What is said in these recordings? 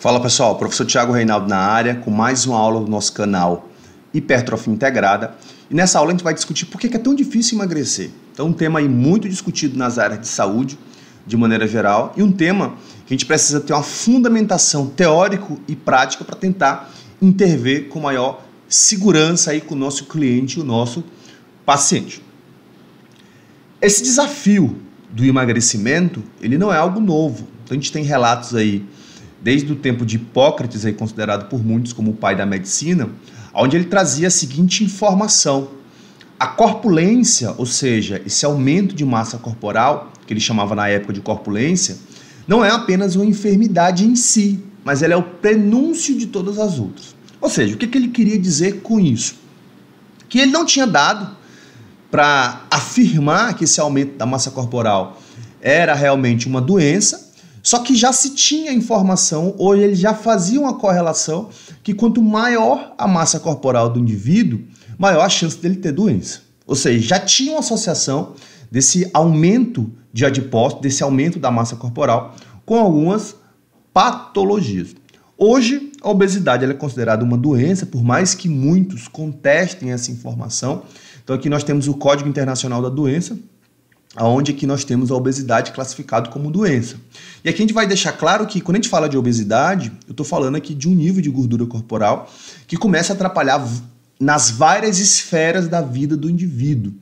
Fala pessoal, professor Tiago Reinaldo na área com mais uma aula do nosso canal Hipertrofia Integrada. E nessa aula a gente vai discutir por que é tão difícil emagrecer. Então, um tema aí muito discutido nas áreas de saúde, de maneira geral, e um tema que a gente precisa ter uma fundamentação teórico e prática para tentar intervir com maior segurança aí com o nosso cliente, o nosso paciente. Esse desafio do emagrecimento, ele não é algo novo. Então, a gente tem relatos aí desde o tempo de Hipócrates, aí considerado por muitos como o pai da medicina, onde ele trazia a seguinte informação: a corpulência, ou seja, esse aumento de massa corporal, que ele chamava na época de corpulência, não é apenas uma enfermidade em si, mas ela é o prenúncio de todas as outras. Ou seja, o que, que ele queria dizer com isso? Que ele não tinha dado para afirmar que esse aumento da massa corporal era realmente uma doença, só que já se tinha informação, ou ele já fazia uma correlação, que quanto maior a massa corporal do indivíduo, maior a chance dele ter doença. Ou seja, já tinha uma associação desse aumento de adipócito, desse aumento da massa corporal, com algumas patologias. Hoje, a obesidade é considerada uma doença, por mais que muitos contestem essa informação. Então, aqui nós temos o Código Internacional da Doença, aonde aqui nós temos a obesidade classificado como doença. E aqui a gente vai deixar claro que quando a gente fala de obesidade, eu estou falando aqui de um nível de gordura corporal que começa a atrapalhar nas várias esferas da vida do indivíduo.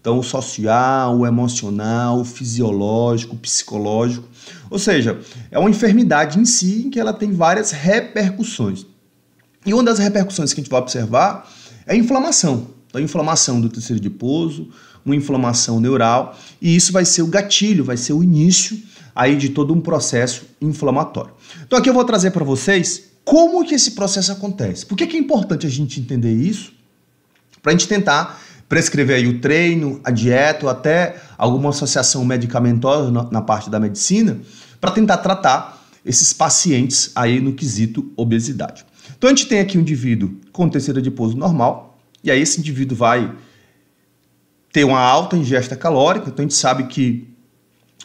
Então, o social, o emocional, o fisiológico, o psicológico. Ou seja, é uma enfermidade em si em que ela tem várias repercussões. E uma das repercussões que a gente vai observar é a inflamação. Então, inflamação do tecido adiposo, uma inflamação neural, e isso vai ser o gatilho, vai ser o início aí de todo um processo inflamatório. Então, aqui eu vou trazer para vocês como que esse processo acontece. Por que, que é importante a gente entender isso? Para a gente tentar prescrever aí o treino, a dieta, ou até alguma associação medicamentosa na parte da medicina, para tentar tratar esses pacientes aí no quesito obesidade. Então a gente tem aqui um indivíduo com tecido adiposo normal, e aí esse indivíduo vai ter uma alta ingesta calórica, então a gente sabe que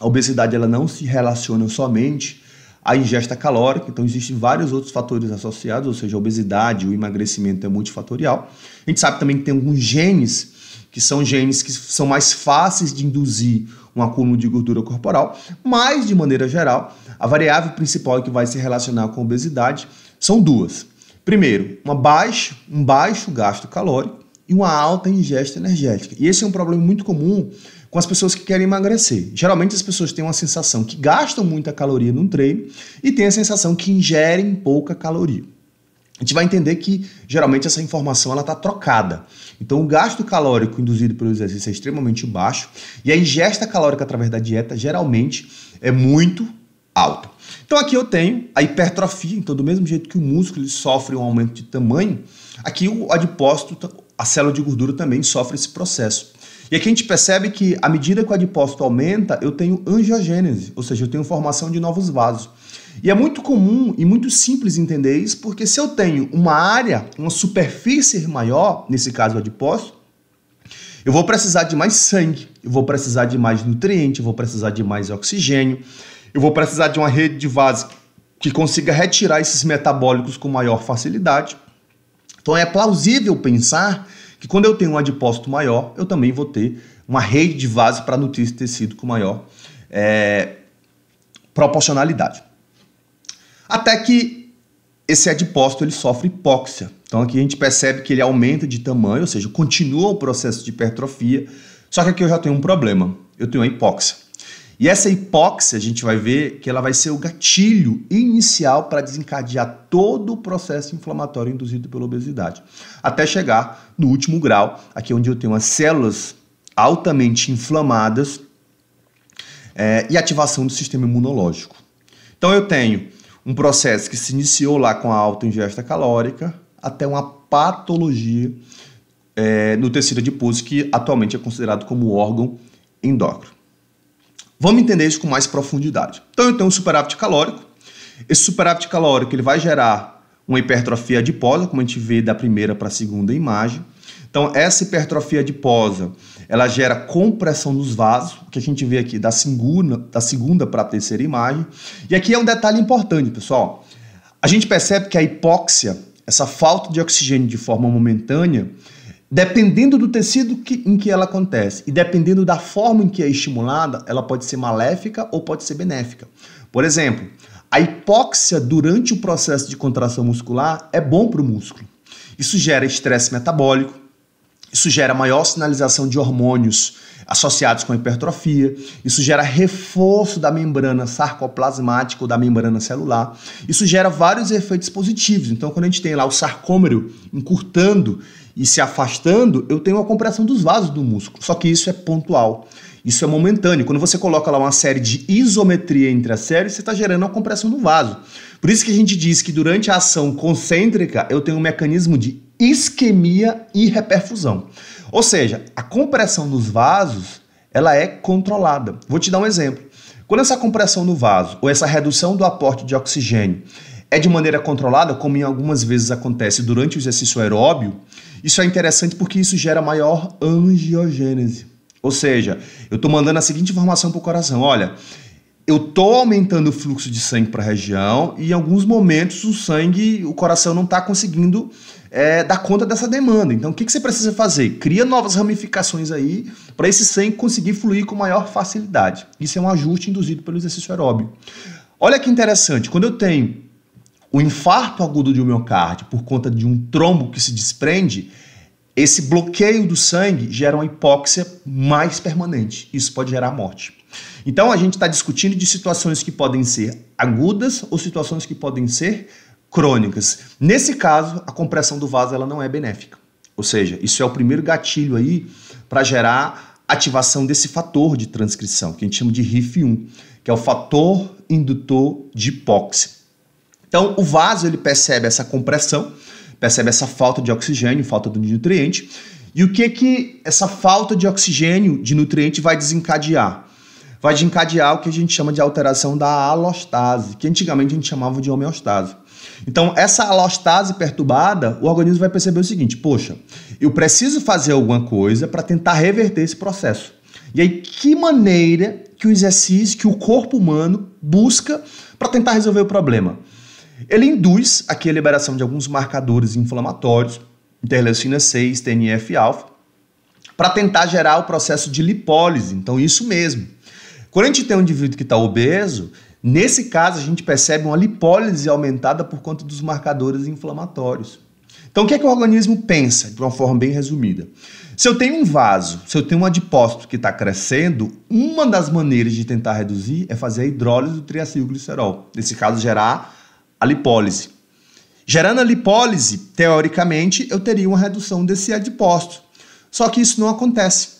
a obesidade ela não se relaciona somente à ingesta calórica, então existem vários outros fatores associados, ou seja, a obesidade, o emagrecimento é multifatorial. A gente sabe também que tem alguns genes que são genes que são mais fáceis de induzir um acúmulo de gordura corporal, mas de maneira geral, a variável principal que vai se relacionar com a obesidade são duas. Primeiro, uma baixa, um baixo gasto calórico e uma alta ingesta energética. E esse é um problema muito comum com as pessoas que querem emagrecer. Geralmente as pessoas têm uma sensação que gastam muita caloria num treino e têm a sensação que ingerem pouca caloria. A gente vai entender que geralmente essa informação ela está trocada. Então o gasto calórico induzido pelo exercício é extremamente baixo e a ingesta calórica através da dieta geralmente é muito alta. Então aqui eu tenho a hipertrofia, então do mesmo jeito que o músculo sofre um aumento de tamanho, aqui o adipócito, a célula de gordura também sofre esse processo. E aqui a gente percebe que à medida que o adipócito aumenta, eu tenho angiogênese, ou seja, eu tenho formação de novos vasos. E é muito comum e muito simples entender isso, porque se eu tenho uma área, uma superfície maior, nesse caso o adipócito, eu vou precisar de mais sangue, eu vou precisar de mais nutriente, eu vou precisar de mais oxigênio eu vou precisar de uma rede de vasos que consiga retirar esses metabólicos com maior facilidade. Então é plausível pensar que quando eu tenho um adipócito maior, eu também vou ter uma rede de vasos para nutrir esse tecido com maior é, proporcionalidade. Até que esse adipócito ele sofre hipóxia. Então aqui a gente percebe que ele aumenta de tamanho, ou seja, continua o processo de hipertrofia, só que aqui eu já tenho um problema, eu tenho a hipóxia. E essa hipóxia, a gente vai ver que ela vai ser o gatilho inicial para desencadear todo o processo inflamatório induzido pela obesidade, até chegar no último grau, aqui onde eu tenho as células altamente inflamadas é, e ativação do sistema imunológico. Então eu tenho um processo que se iniciou lá com a alta ingesta calórica até uma patologia é, no tecido adiposo que atualmente é considerado como órgão endócrino. Vamos entender isso com mais profundidade. Então eu tenho um superávit calórico. Esse superávit calórico ele vai gerar uma hipertrofia adiposa, como a gente vê da primeira para a segunda imagem. Então essa hipertrofia adiposa, ela gera compressão dos vasos, que a gente vê aqui da segunda, da segunda para a terceira imagem. E aqui é um detalhe importante, pessoal. A gente percebe que a hipóxia, essa falta de oxigênio de forma momentânea, Dependendo do tecido que, em que ela acontece e dependendo da forma em que é estimulada, ela pode ser maléfica ou pode ser benéfica. Por exemplo, a hipóxia durante o processo de contração muscular é bom para o músculo. Isso gera estresse metabólico, isso gera maior sinalização de hormônios associados com hipertrofia, isso gera reforço da membrana sarcoplasmática ou da membrana celular, isso gera vários efeitos positivos. Então, quando a gente tem lá o sarcômero encurtando e se afastando, eu tenho a compressão dos vasos do músculo. Só que isso é pontual. Isso é momentâneo. Quando você coloca lá uma série de isometria entre as séries, você está gerando a compressão do vaso. Por isso que a gente diz que durante a ação concêntrica, eu tenho um mecanismo de isquemia e reperfusão. Ou seja, a compressão nos vasos, ela é controlada. Vou te dar um exemplo. Quando essa compressão no vaso ou essa redução do aporte de oxigênio é de maneira controlada, como em algumas vezes acontece durante o exercício aeróbio, isso é interessante porque isso gera maior angiogênese. Ou seja, eu estou mandando a seguinte informação para o coração: olha, eu estou aumentando o fluxo de sangue para a região e em alguns momentos o sangue, o coração não está conseguindo é, dar conta dessa demanda. Então o que, que você precisa fazer? Cria novas ramificações aí para esse sangue conseguir fluir com maior facilidade. Isso é um ajuste induzido pelo exercício aeróbio. Olha que interessante, quando eu tenho o infarto agudo de miocárdio por conta de um trombo que se desprende, esse bloqueio do sangue gera uma hipóxia mais permanente. Isso pode gerar morte. Então a gente está discutindo de situações que podem ser agudas ou situações que podem ser crônicas. Nesse caso, a compressão do vaso ela não é benéfica. Ou seja, isso é o primeiro gatilho aí para gerar ativação desse fator de transcrição, que a gente chama de RIF1, que é o fator indutor de hipóxia. Então, o vaso ele percebe essa compressão, percebe essa falta de oxigênio, falta de nutriente. E o que que essa falta de oxigênio, de nutriente, vai desencadear? Vai desencadear o que a gente chama de alteração da alostase, que antigamente a gente chamava de homeostase. Então, essa alostase perturbada, o organismo vai perceber o seguinte: poxa, eu preciso fazer alguma coisa para tentar reverter esse processo. E aí, que maneira que o exercício, que o corpo humano busca para tentar resolver o problema? Ele induz aqui a liberação de alguns marcadores inflamatórios, interleucina 6, TNF-alfa, para tentar gerar o processo de lipólise. Então, isso mesmo. Quando a gente tem um indivíduo que está obeso, nesse caso a gente percebe uma lipólise aumentada por conta dos marcadores inflamatórios. Então, o que é que o organismo pensa, de uma forma bem resumida? Se eu tenho um vaso, se eu tenho um adipócito que está crescendo, uma das maneiras de tentar reduzir é fazer a hidrólise do triacilglicerol. Nesse caso, gerar a lipólise. Gerando a lipólise, teoricamente, eu teria uma redução desse adipócito. Só que isso não acontece.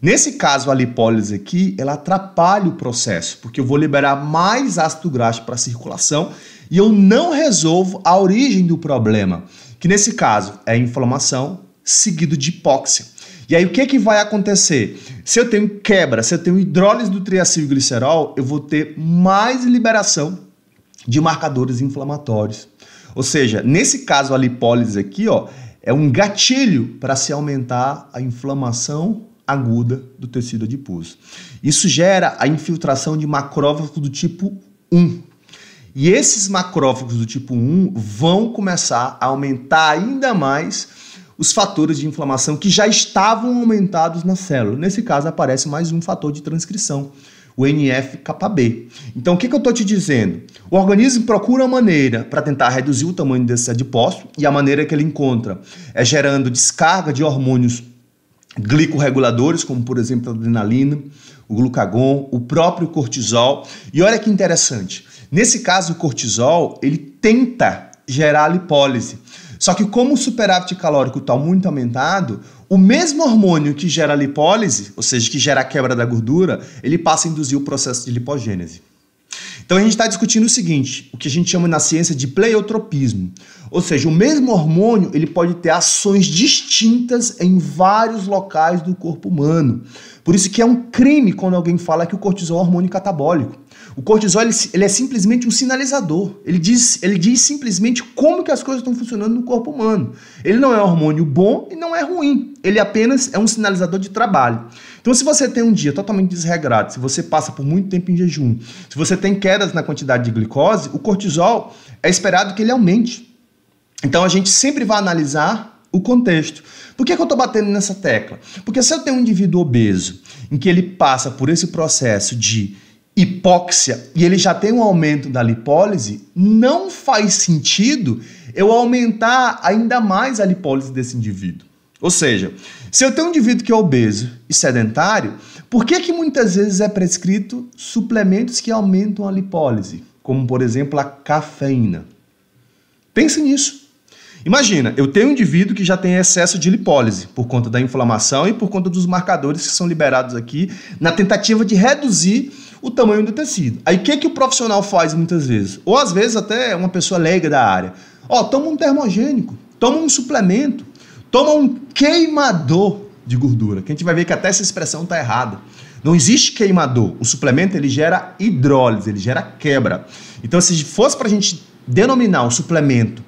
Nesse caso, a lipólise aqui, ela atrapalha o processo, porque eu vou liberar mais ácido graxo para a circulação e eu não resolvo a origem do problema, que nesse caso é inflamação seguido de hipóxia. E aí o que, é que vai acontecer? Se eu tenho quebra, se eu tenho hidrólise do triacilglicerol, eu vou ter mais liberação de marcadores inflamatórios. Ou seja, nesse caso a lipólise aqui, ó, é um gatilho para se aumentar a inflamação aguda do tecido adiposo. Isso gera a infiltração de macrófagos do tipo 1. E esses macrófagos do tipo 1 vão começar a aumentar ainda mais os fatores de inflamação que já estavam aumentados na célula. Nesse caso, aparece mais um fator de transcrição, o NF-KB. Então, o que, que eu estou te dizendo? O organismo procura uma maneira para tentar reduzir o tamanho desse adipócito e a maneira que ele encontra é gerando descarga de hormônios glicorreguladores, como por exemplo a adrenalina, o glucagon, o próprio cortisol. E olha que interessante, nesse caso o cortisol, ele tenta gerar a lipólise. Só que como o superávit calórico está muito aumentado, o mesmo hormônio que gera a lipólise, ou seja, que gera a quebra da gordura, ele passa a induzir o processo de lipogênese. Então a gente está discutindo o seguinte, o que a gente chama na ciência de pleiotropismo, ou seja, o mesmo hormônio ele pode ter ações distintas em vários locais do corpo humano. Por isso que é um crime quando alguém fala que o cortisol é um hormônio catabólico. O cortisol ele, ele é simplesmente um sinalizador. Ele diz, ele diz simplesmente como que as coisas estão funcionando no corpo humano. Ele não é um hormônio bom e não é ruim. Ele apenas é um sinalizador de trabalho. Então, se você tem um dia totalmente desregrado, se você passa por muito tempo em jejum, se você tem quedas na quantidade de glicose, o cortisol é esperado que ele aumente. Então, a gente sempre vai analisar o contexto. Por que, que eu estou batendo nessa tecla? Porque se eu tenho um indivíduo obeso em que ele passa por esse processo de hipóxia e ele já tem um aumento da lipólise, não faz sentido eu aumentar ainda mais a lipólise desse indivíduo. Ou seja, se eu tenho um indivíduo que é obeso e sedentário, por que, que muitas vezes é prescrito suplementos que aumentam a lipólise, como por exemplo a cafeína? Pense nisso. Imagina, eu tenho um indivíduo que já tem excesso de lipólise por conta da inflamação e por conta dos marcadores que são liberados aqui na tentativa de reduzir o tamanho do tecido. Aí o que, que o profissional faz muitas vezes? Ou às vezes até uma pessoa leiga da área. Ó, toma um termogênico, toma um suplemento, toma um queimador de gordura. Que a gente vai ver que até essa expressão tá errada. Não existe queimador. O suplemento ele gera hidrólise, ele gera quebra. Então, se fosse para a gente denominar o suplemento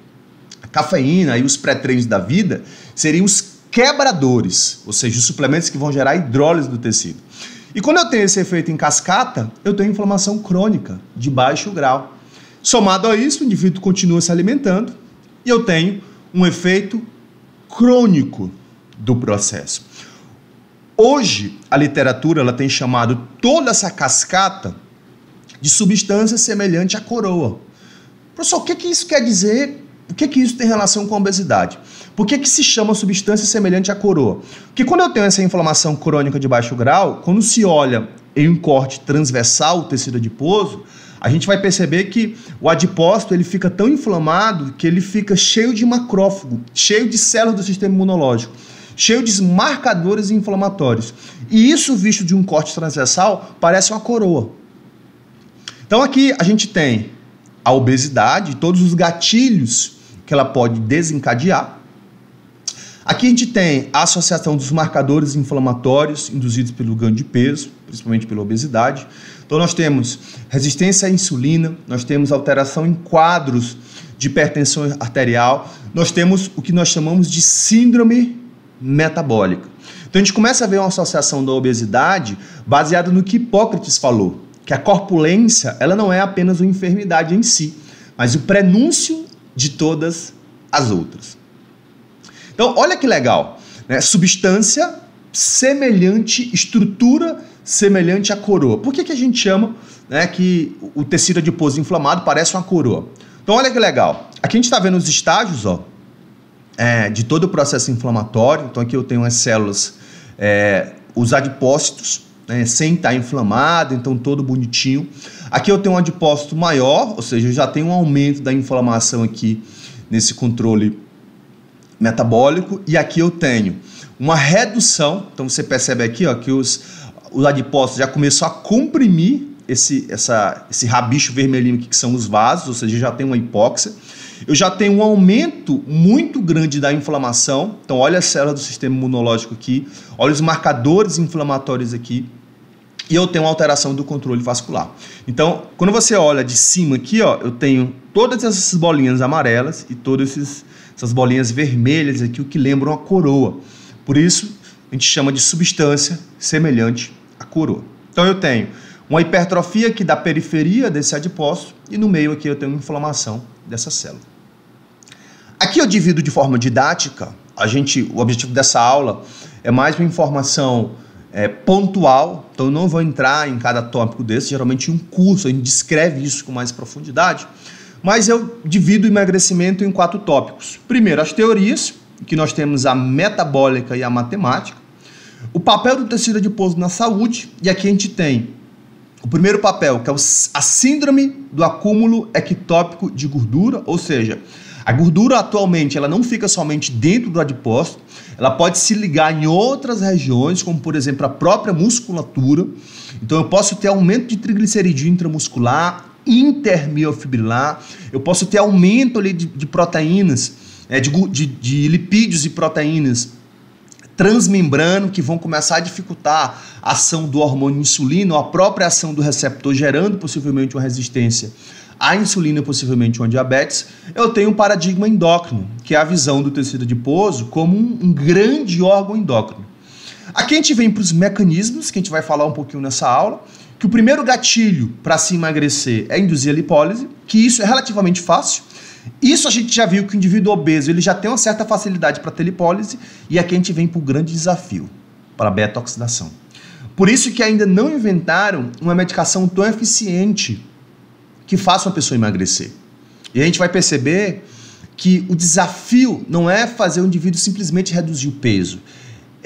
a cafeína e os pré-treinos da vida, seriam os quebradores, ou seja, os suplementos que vão gerar hidrólise do tecido. E quando eu tenho esse efeito em cascata, eu tenho inflamação crônica de baixo grau. Somado a isso, o indivíduo continua se alimentando e eu tenho um efeito crônico do processo. Hoje, a literatura ela tem chamado toda essa cascata de substância semelhante à coroa. Professor, o que, que isso quer dizer? O que, que isso tem relação com a obesidade? Por que, que se chama substância semelhante à coroa? Porque quando eu tenho essa inflamação crônica de baixo grau, quando se olha em um corte transversal, tecido adiposo, a gente vai perceber que o adipócito ele fica tão inflamado que ele fica cheio de macrófago, cheio de células do sistema imunológico, cheio de marcadores inflamatórios. E isso visto de um corte transversal parece uma coroa. Então aqui a gente tem a obesidade, todos os gatilhos que ela pode desencadear, Aqui a gente tem a associação dos marcadores inflamatórios induzidos pelo ganho de peso, principalmente pela obesidade. Então nós temos resistência à insulina, nós temos alteração em quadros de hipertensão arterial, nós temos o que nós chamamos de síndrome metabólica. Então a gente começa a ver uma associação da obesidade baseada no que Hipócrates falou, que a corpulência ela não é apenas uma enfermidade em si, mas o prenúncio de todas as outras. Então, olha que legal. Né? Substância semelhante, estrutura semelhante à coroa. Por que, que a gente chama né, que o tecido adiposo inflamado parece uma coroa? Então, olha que legal. Aqui a gente está vendo os estágios ó, é, de todo o processo inflamatório. Então, aqui eu tenho as células, é, os adipócitos, né, sem estar tá inflamado, então todo bonitinho. Aqui eu tenho um adipócito maior, ou seja, eu já tenho um aumento da inflamação aqui nesse controle metabólico e aqui eu tenho uma redução. Então você percebe aqui ó, que os, os adipócitos já começou a comprimir esse, essa, esse rabicho vermelhinho aqui, que são os vasos, ou seja, já tem uma hipóxia. Eu já tenho um aumento muito grande da inflamação. Então, olha a célula do sistema imunológico aqui, olha os marcadores inflamatórios aqui. E eu tenho uma alteração do controle vascular. Então, quando você olha de cima aqui, ó, eu tenho todas essas bolinhas amarelas e todos esses essas bolinhas vermelhas aqui, o que lembram a coroa. Por isso, a gente chama de substância semelhante à coroa. Então eu tenho uma hipertrofia aqui da periferia desse adipócito e no meio aqui eu tenho uma inflamação dessa célula. Aqui eu divido de forma didática. A gente, o objetivo dessa aula é mais uma informação é, pontual, então eu não vou entrar em cada tópico desse. Geralmente em um curso a gente descreve isso com mais profundidade. Mas eu divido o emagrecimento em quatro tópicos. Primeiro, as teorias, que nós temos a metabólica e a matemática. O papel do tecido adiposo na saúde, e aqui a gente tem o primeiro papel, que é a síndrome do acúmulo ectópico de gordura, ou seja, a gordura atualmente ela não fica somente dentro do adipócito, ela pode se ligar em outras regiões, como por exemplo a própria musculatura. Então eu posso ter aumento de triglicerídeo intramuscular, intermiofibrilar, eu posso ter aumento ali de, de proteínas, é, de, de, de lipídios e proteínas transmembrano que vão começar a dificultar a ação do hormônio insulina a própria ação do receptor, gerando possivelmente uma resistência à insulina, possivelmente uma diabetes, eu tenho um paradigma endócrino, que é a visão do tecido adiposo como um, um grande órgão endócrino. Aqui a gente vem para os mecanismos, que a gente vai falar um pouquinho nessa aula, que o primeiro gatilho para se emagrecer é induzir a lipólise, que isso é relativamente fácil. Isso a gente já viu que o indivíduo obeso ele já tem uma certa facilidade para ter lipólise, e aqui a gente vem para o grande desafio, para a beta-oxidação. Por isso que ainda não inventaram uma medicação tão eficiente que faça uma pessoa emagrecer. E a gente vai perceber que o desafio não é fazer o indivíduo simplesmente reduzir o peso,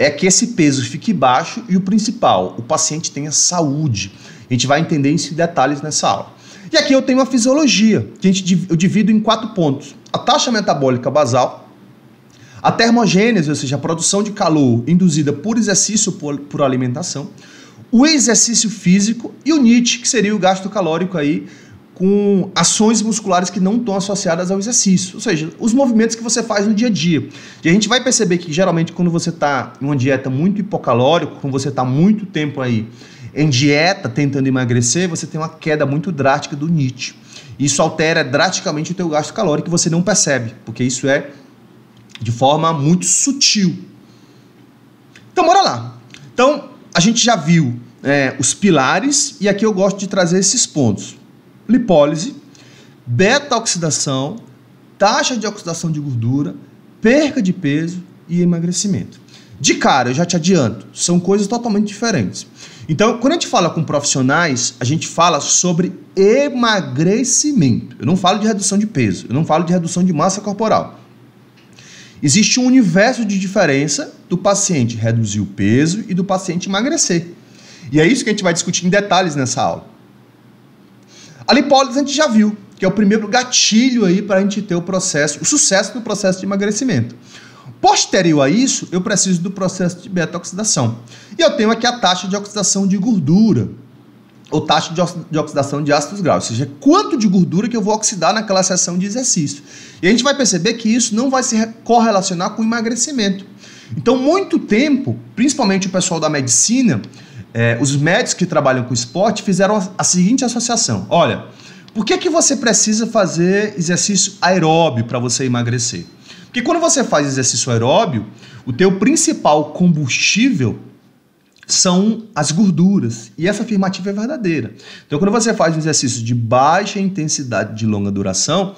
é que esse peso fique baixo e o principal, o paciente tenha saúde. A gente vai entender esses detalhes nessa aula. E aqui eu tenho a fisiologia, que a gente, eu divido em quatro pontos. A taxa metabólica basal, a termogênese, ou seja, a produção de calor induzida por exercício por, por alimentação, o exercício físico e o NIT, que seria o gasto calórico aí com ações musculares que não estão associadas ao exercício, ou seja, os movimentos que você faz no dia a dia. E a gente vai perceber que geralmente quando você está em uma dieta muito hipocalórica, quando você está muito tempo aí em dieta tentando emagrecer, você tem uma queda muito drástica do NIT. Isso altera drasticamente o teu gasto calórico e você não percebe, porque isso é de forma muito sutil. Então, bora lá. Então, a gente já viu é, os pilares e aqui eu gosto de trazer esses pontos lipólise, beta-oxidação, taxa de oxidação de gordura, perca de peso e emagrecimento. De cara, eu já te adianto, são coisas totalmente diferentes. Então, quando a gente fala com profissionais, a gente fala sobre emagrecimento. Eu não falo de redução de peso, eu não falo de redução de massa corporal. Existe um universo de diferença do paciente reduzir o peso e do paciente emagrecer. E é isso que a gente vai discutir em detalhes nessa aula. A lipólise a gente já viu, que é o primeiro gatilho aí para a gente ter o processo, o sucesso do processo de emagrecimento. Posterior a isso, eu preciso do processo de beta-oxidação. E eu tenho aqui a taxa de oxidação de gordura, ou taxa de oxidação de ácidos graxos, ou seja, quanto de gordura que eu vou oxidar naquela sessão de exercício. E a gente vai perceber que isso não vai se correlacionar com emagrecimento. Então, muito tempo, principalmente o pessoal da medicina, é, os médicos que trabalham com esporte fizeram a seguinte associação: olha, por que, que você precisa fazer exercício aeróbio para você emagrecer? Porque quando você faz exercício aeróbio, o teu principal combustível são as gorduras. E essa afirmativa é verdadeira. Então, quando você faz um exercício de baixa intensidade de longa duração,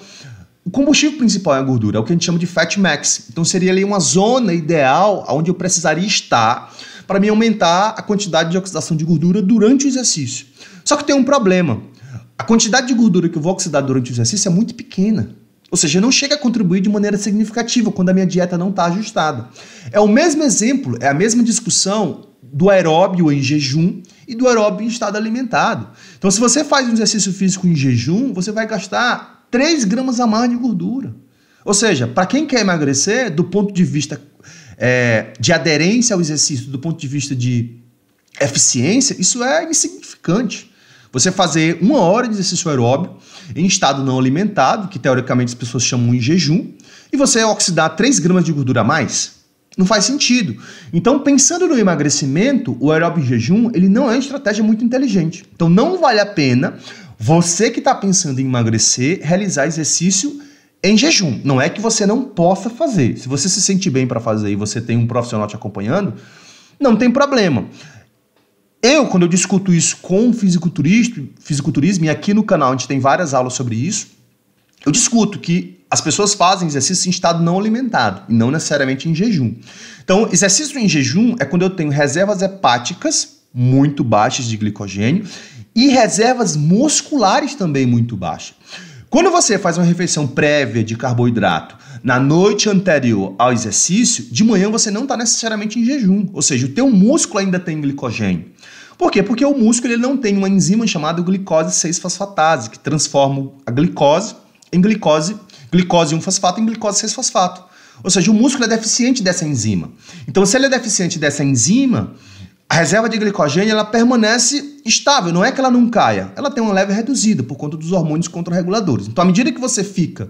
o combustível principal é a gordura, é o que a gente chama de fat max. Então, seria ali uma zona ideal onde eu precisaria estar para me aumentar a quantidade de oxidação de gordura durante o exercício. Só que tem um problema. A quantidade de gordura que eu vou oxidar durante o exercício é muito pequena. Ou seja, não chega a contribuir de maneira significativa quando a minha dieta não está ajustada. É o mesmo exemplo, é a mesma discussão do aeróbio em jejum e do aeróbio em estado alimentado. Então, se você faz um exercício físico em jejum, você vai gastar 3 gramas a mais de gordura. Ou seja, para quem quer emagrecer, do ponto de vista é, de aderência ao exercício do ponto de vista de eficiência, isso é insignificante. Você fazer uma hora de exercício aeróbio em estado não alimentado, que teoricamente as pessoas chamam em jejum, e você oxidar 3 gramas de gordura a mais, não faz sentido. Então, pensando no emagrecimento, o aeróbio em jejum ele não é uma estratégia muito inteligente. Então, não vale a pena você que está pensando em emagrecer realizar exercício em jejum. Não é que você não possa fazer. Se você se sente bem para fazer e você tem um profissional te acompanhando, não tem problema. Eu, quando eu discuto isso com um fisiculturista, fisiculturismo, e aqui no canal a gente tem várias aulas sobre isso, eu discuto que as pessoas fazem exercício em estado não alimentado, e não necessariamente em jejum. Então, exercício em jejum é quando eu tenho reservas hepáticas muito baixas de glicogênio e reservas musculares também muito baixas. Quando você faz uma refeição prévia de carboidrato na noite anterior ao exercício, de manhã você não está necessariamente em jejum, ou seja, o teu músculo ainda tem glicogênio. Por quê? Porque o músculo ele não tem uma enzima chamada glicose 6-fosfatase, que transforma a glicose em glicose, glicose 1-fosfato em glicose 6-fosfato. Ou seja, o músculo é deficiente dessa enzima. Então, se ele é deficiente dessa enzima, a reserva de glicogênio ela permanece estável, não é que ela não caia, ela tem uma leve reduzida por conta dos hormônios contrarreguladores. Então, à medida que você fica,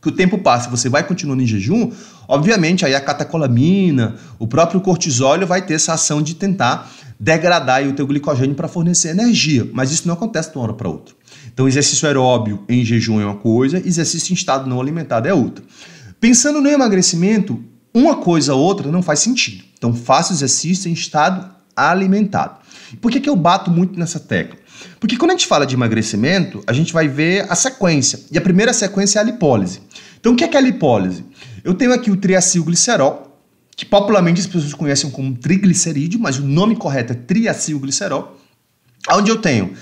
que o tempo passa e você vai continuando em jejum, obviamente aí a catacolamina, o próprio cortisol vai ter essa ação de tentar degradar o teu glicogênio para fornecer energia, mas isso não acontece de uma hora para outra. Então, exercício aeróbio em jejum é uma coisa, exercício em estado não alimentado é outra. Pensando no emagrecimento, uma coisa ou outra não faz sentido. Então, faça exercício em estado alimentado. Por que, que eu bato muito nessa tecla? Porque quando a gente fala de emagrecimento, a gente vai ver a sequência. E a primeira sequência é a lipólise. Então, o que é, que é a lipólise? Eu tenho aqui o triacilglicerol, que popularmente as pessoas conhecem como triglicerídeo, mas o nome correto é triacilglicerol, onde eu tenho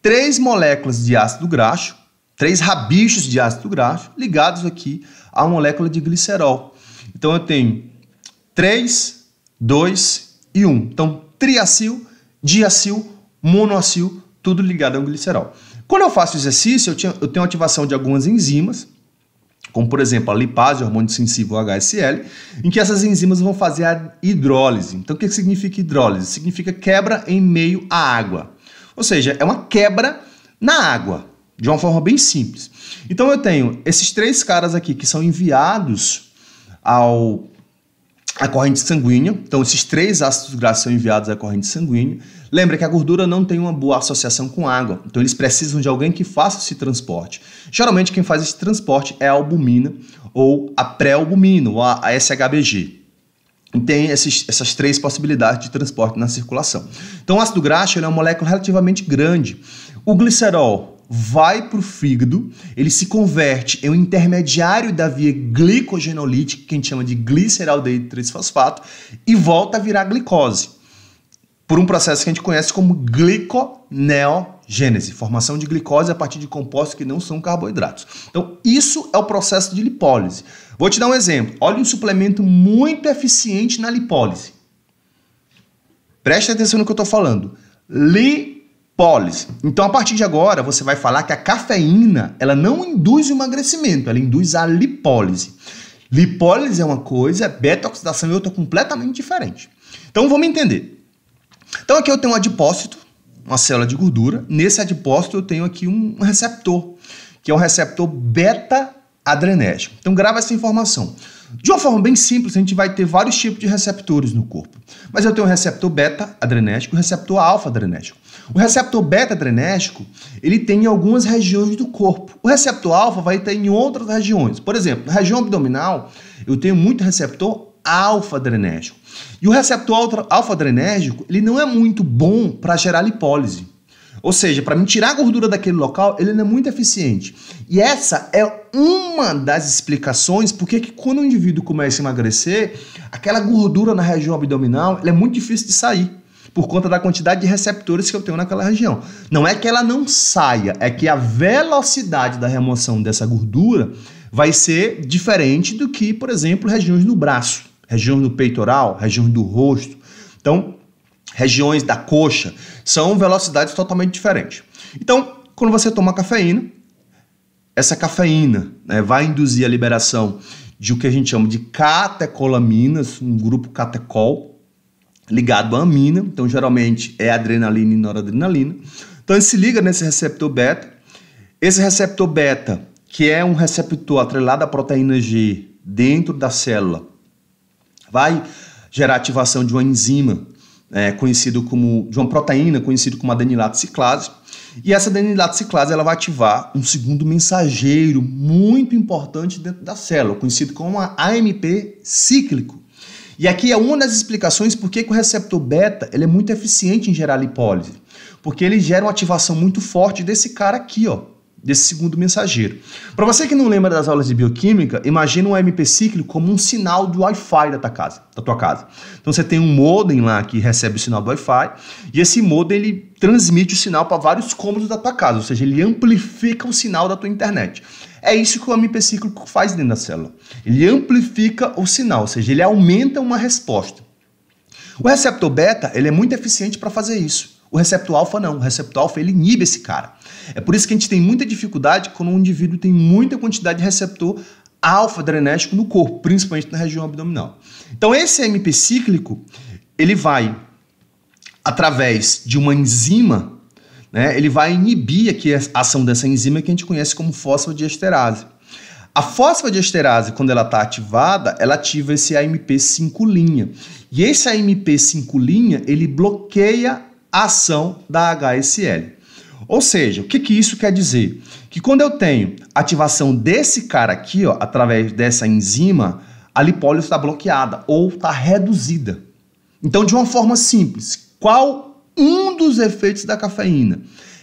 três moléculas de ácido graxo, três rabichos de ácido graxo ligados aqui à molécula de glicerol. Então eu tenho três 2 e 1. Então, triacil, diacil, monoacil, tudo ligado ao glicerol. Quando eu faço exercício, eu, tinha, eu tenho ativação de algumas enzimas, como por exemplo a lipase, o hormônio sensível HSL, em que essas enzimas vão fazer a hidrólise. Então, o que significa hidrólise? Significa quebra em meio à água. Ou seja, é uma quebra na água, de uma forma bem simples. Então, eu tenho esses três caras aqui que são enviados ao a corrente sanguínea. Então, esses três ácidos graxos são enviados à corrente sanguínea. Lembra que a gordura não tem uma boa associação com água, então eles precisam de alguém que faça esse transporte. Geralmente, quem faz esse transporte é a albumina ou a pré-albumina, ou a SHBG tem esses, essas três possibilidades de transporte na circulação. Então, o ácido graxo é uma molécula relativamente grande. O glicerol vai para o fígado, ele se converte em um intermediário da via glicogenolítica, que a gente chama de gliceraldeído 3-fosfato, e volta a virar glicose, por um processo que a gente conhece como gliconeogênese, formação de glicose a partir de compostos que não são carboidratos. Então, isso é o processo de lipólise. Vou te dar um exemplo. Olha um suplemento muito eficiente na lipólise. Preste atenção no que eu estou falando. Lipólise então, a partir de agora, você vai falar que a cafeína ela não induz o emagrecimento, ela induz a lipólise. Lipólise é uma coisa, é beta-oxidação é outra completamente diferente. Então, vamos entender. Então, aqui eu tenho um adipócito, uma célula de gordura. Nesse adipócito, eu tenho aqui um receptor, que é um receptor beta-adrenérgico. Então, grava essa informação. De uma forma bem simples, a gente vai ter vários tipos de receptores no corpo. Mas eu tenho um receptor beta adrenérgico e um receptor alfa adrenérgico. O receptor beta-adrenérgico, ele tem em algumas regiões do corpo. O receptor alfa vai ter em outras regiões. Por exemplo, na região abdominal, eu tenho muito receptor alfa-adrenérgico. E o receptor alfa-adrenérgico, ele não é muito bom para gerar lipólise. Ou seja, para me tirar a gordura daquele local, ele não é muito eficiente. E essa é uma das explicações porque que quando o indivíduo começa a emagrecer, aquela gordura na região abdominal é muito difícil de sair por conta da quantidade de receptores que eu tenho naquela região. Não é que ela não saia, é que a velocidade da remoção dessa gordura vai ser diferente do que, por exemplo, regiões no braço, regiões do peitoral, regiões do rosto. Então, regiões da coxa são velocidades totalmente diferentes. Então, quando você toma cafeína, essa cafeína né, vai induzir a liberação de o que a gente chama de catecolaminas, um grupo catecol, ligado à amina, então geralmente é adrenalina e noradrenalina. Então ele se liga nesse receptor beta. Esse receptor beta, que é um receptor atrelado à proteína G dentro da célula, vai gerar ativação de uma enzima é, conhecido como de uma proteína conhecida como adenilato ciclase. E essa adenilato ciclase ela vai ativar um segundo mensageiro muito importante dentro da célula, conhecido como AMP cíclico. E aqui é uma das explicações por que o receptor beta ele é muito eficiente em gerar lipólise. Porque ele gera uma ativação muito forte desse cara aqui, ó, desse segundo mensageiro. Para você que não lembra das aulas de bioquímica, imagina um MP cíclico como um sinal do Wi-Fi da tua casa, da tua casa. Então você tem um modem lá que recebe o sinal do Wi-Fi e esse modem ele transmite o sinal para vários cômodos da tua casa, ou seja, ele amplifica o sinal da tua internet. É isso que o MP cíclico faz dentro da célula. Ele amplifica o sinal, ou seja, ele aumenta uma resposta. O receptor beta ele é muito eficiente para fazer isso. O receptor alfa não, o receptor alfa ele inibe esse cara. É por isso que a gente tem muita dificuldade quando um indivíduo tem muita quantidade de receptor alfa adrenético no corpo, principalmente na região abdominal. Então esse MP cíclico, ele vai através de uma enzima, né, ele vai inibir aqui a ação dessa enzima que a gente conhece como fosfodiesterase. A fosfodiesterase, quando ela está ativada, ela ativa esse AMP5 linha. E esse AMP5 linha, ele bloqueia ação da HSL. Ou seja, o que, que isso quer dizer? Que quando eu tenho ativação desse cara aqui, ó, através dessa enzima, a lipólise está bloqueada ou está reduzida. Então, de uma forma simples, qual um dos efeitos da cafeína?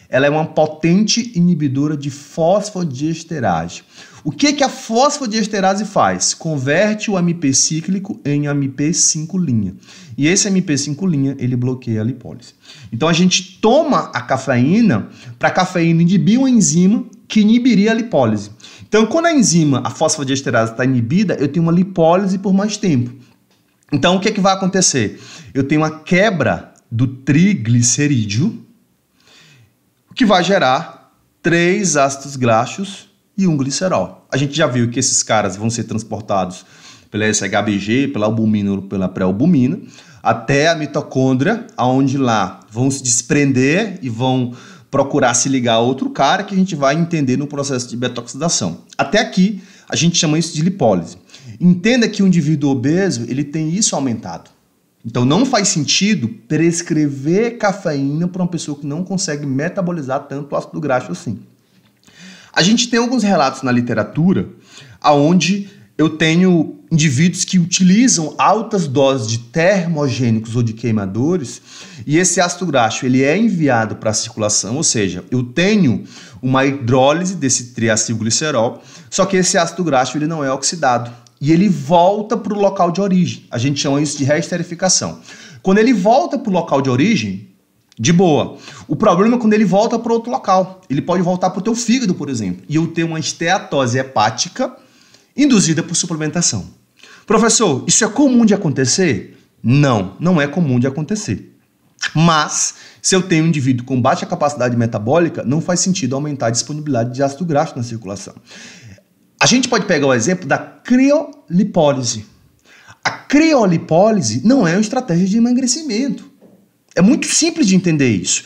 Ela é uma potente inibidora de fosfodiesterase. O que, que a fosfodiesterase faz? Converte o AMP cíclico em AMP5 linha. E esse AMP5 linha, ele bloqueia a lipólise. Então a gente toma a cafeína para a cafeína inibir uma enzima que inibiria a lipólise. Então quando a enzima, a fosfodiesterase está inibida, eu tenho uma lipólise por mais tempo. Então o que, que vai acontecer? Eu tenho uma quebra do triglicerídeo, que vai gerar três ácidos graxos e um glicerol. A gente já viu que esses caras vão ser transportados pela SHBG, pela albumina ou pela pré-albumina, até a mitocôndria, aonde lá vão se desprender e vão procurar se ligar a outro cara que a gente vai entender no processo de beta-oxidação. Até aqui, a gente chama isso de lipólise. Entenda que o indivíduo obeso, ele tem isso aumentado. Então não faz sentido prescrever cafeína para uma pessoa que não consegue metabolizar tanto ácido graxo assim. A gente tem alguns relatos na literatura aonde eu tenho indivíduos que utilizam altas doses de termogênicos ou de queimadores e esse ácido graxo ele é enviado para a circulação, ou seja, eu tenho uma hidrólise desse triacilglicerol, só que esse ácido graxo ele não é oxidado e ele volta para o local de origem. A gente chama isso de reesterificação. Quando ele volta para o local de origem, de boa. O problema é quando ele volta para outro local. Ele pode voltar para o teu fígado, por exemplo, e eu ter uma esteatose hepática induzida por suplementação. Professor, isso é comum de acontecer? Não, não é comum de acontecer. Mas, se eu tenho um indivíduo com baixa capacidade metabólica, não faz sentido aumentar a disponibilidade de ácido graxo na circulação. A gente pode pegar o exemplo da criolipólise. A criolipólise não é uma estratégia de emagrecimento. É muito simples de entender isso.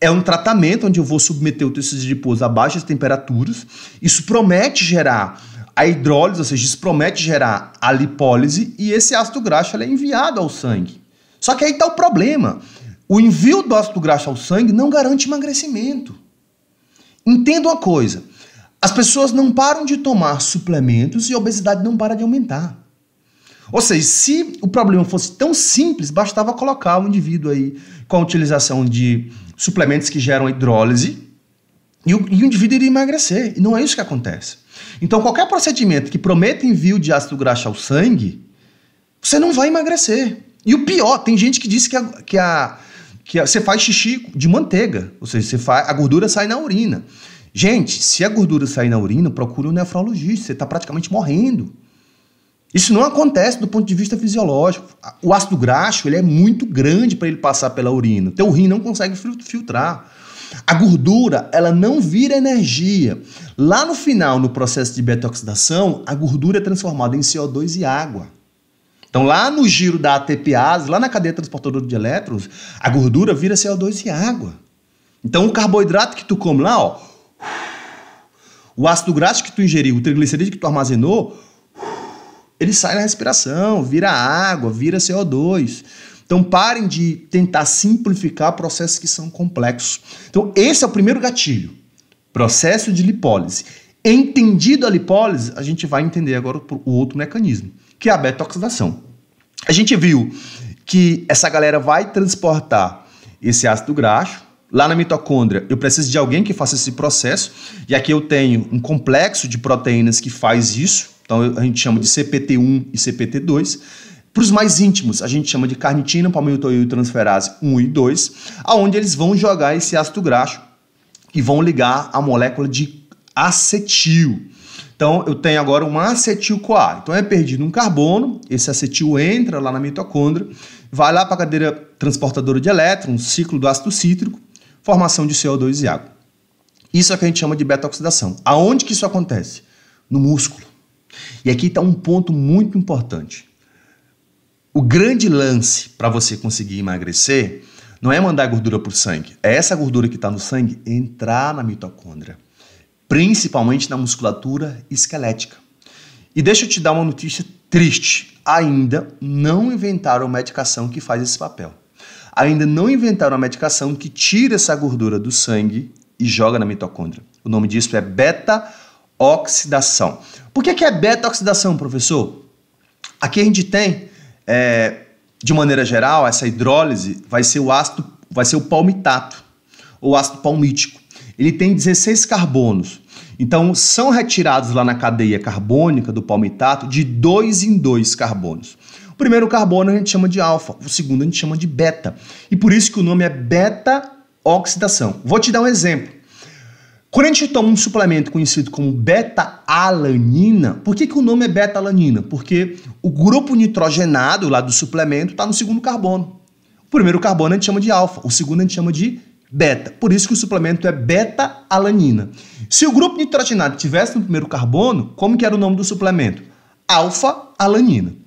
É um tratamento onde eu vou submeter o tecido adiposo a baixas temperaturas. Isso promete gerar a hidrólise, ou seja, isso promete gerar a lipólise e esse ácido graxo é enviado ao sangue. Só que aí está o problema. O envio do ácido graxo ao sangue não garante emagrecimento. Entenda uma coisa. As pessoas não param de tomar suplementos e a obesidade não para de aumentar. Ou seja, se o problema fosse tão simples, bastava colocar o indivíduo aí com a utilização de suplementos que geram hidrólise e o, e o indivíduo iria emagrecer. E não é isso que acontece. Então, qualquer procedimento que prometa envio de ácido graxo ao sangue, você não vai emagrecer. E o pior, tem gente que diz que a, que a, que a, você faz xixi de manteiga, ou seja, você faz, a gordura sai na urina. Gente, se a gordura sair na urina, procure um nefrologista, você está praticamente morrendo. Isso não acontece do ponto de vista fisiológico. O ácido graxo ele é muito grande para ele passar pela urina. Teu rim não consegue filtrar. A gordura, ela não vira energia. Lá no final, no processo de beta-oxidação, a gordura é transformada em CO2 e água. Então, lá no giro da ATPase, lá na cadeia transportadora de elétrons, a gordura vira CO2 e água. Então, o carboidrato que tu come lá, ó, o ácido graxo que tu ingeriu, o triglicerídeo que tu armazenou, ele sai na respiração, vira água, vira CO2. Então parem de tentar simplificar processos que são complexos. Então esse é o primeiro gatilho. Processo de lipólise. Entendido a lipólise, a gente vai entender agora o outro mecanismo, que é a beta-oxidação. A gente viu que essa galera vai transportar esse ácido graxo Lá na mitocôndria, eu preciso de alguém que faça esse processo, e aqui eu tenho um complexo de proteínas que faz isso, então a gente chama de CPT1 e CPT2. Para os mais íntimos, a gente chama de carnitina, palmitoiltransferase 1 e 2, aonde eles vão jogar esse ácido graxo e vão ligar a molécula de acetil. Então eu tenho agora um acetil-CoA. Então é perdido um carbono, esse acetil entra lá na mitocôndria, vai lá para a cadeira transportadora de elétrons, ciclo do ácido cítrico, formação de CO2 e água. Isso é o que a gente chama de beta-oxidação. Aonde que isso acontece? No músculo. E aqui está um ponto muito importante. O grande lance para você conseguir emagrecer não é mandar gordura para o sangue, é essa gordura que está no sangue entrar na mitocôndria, principalmente na musculatura esquelética. E deixa eu te dar uma notícia triste: ainda não inventaram medicação que faz esse papel ainda não inventaram a medicação que tira essa gordura do sangue e joga na mitocôndria. O nome disso é beta-oxidação. Por que, que é beta-oxidação, professor? Aqui a gente tem, é, de maneira geral, essa hidrólise vai ser o ácido, vai ser o palmitato, ou ácido palmítico. Ele tem 16 carbonos. Então, são retirados lá na cadeia carbônica do palmitato de dois em dois carbonos. O primeiro carbono a gente chama de alfa, o segundo a gente chama de beta. E por isso que o nome é beta-oxidação. Vou te dar um exemplo. Quando a gente toma um suplemento conhecido como beta-alanina, por que, que o nome é beta-alanina? Porque o grupo nitrogenado lá do suplemento está no segundo carbono. O primeiro carbono a gente chama de alfa, o segundo a gente chama de beta. Por isso que o suplemento é beta-alanina. Se o grupo nitrogenado tivesse no primeiro carbono, como que era o nome do suplemento? Alfa-alanina.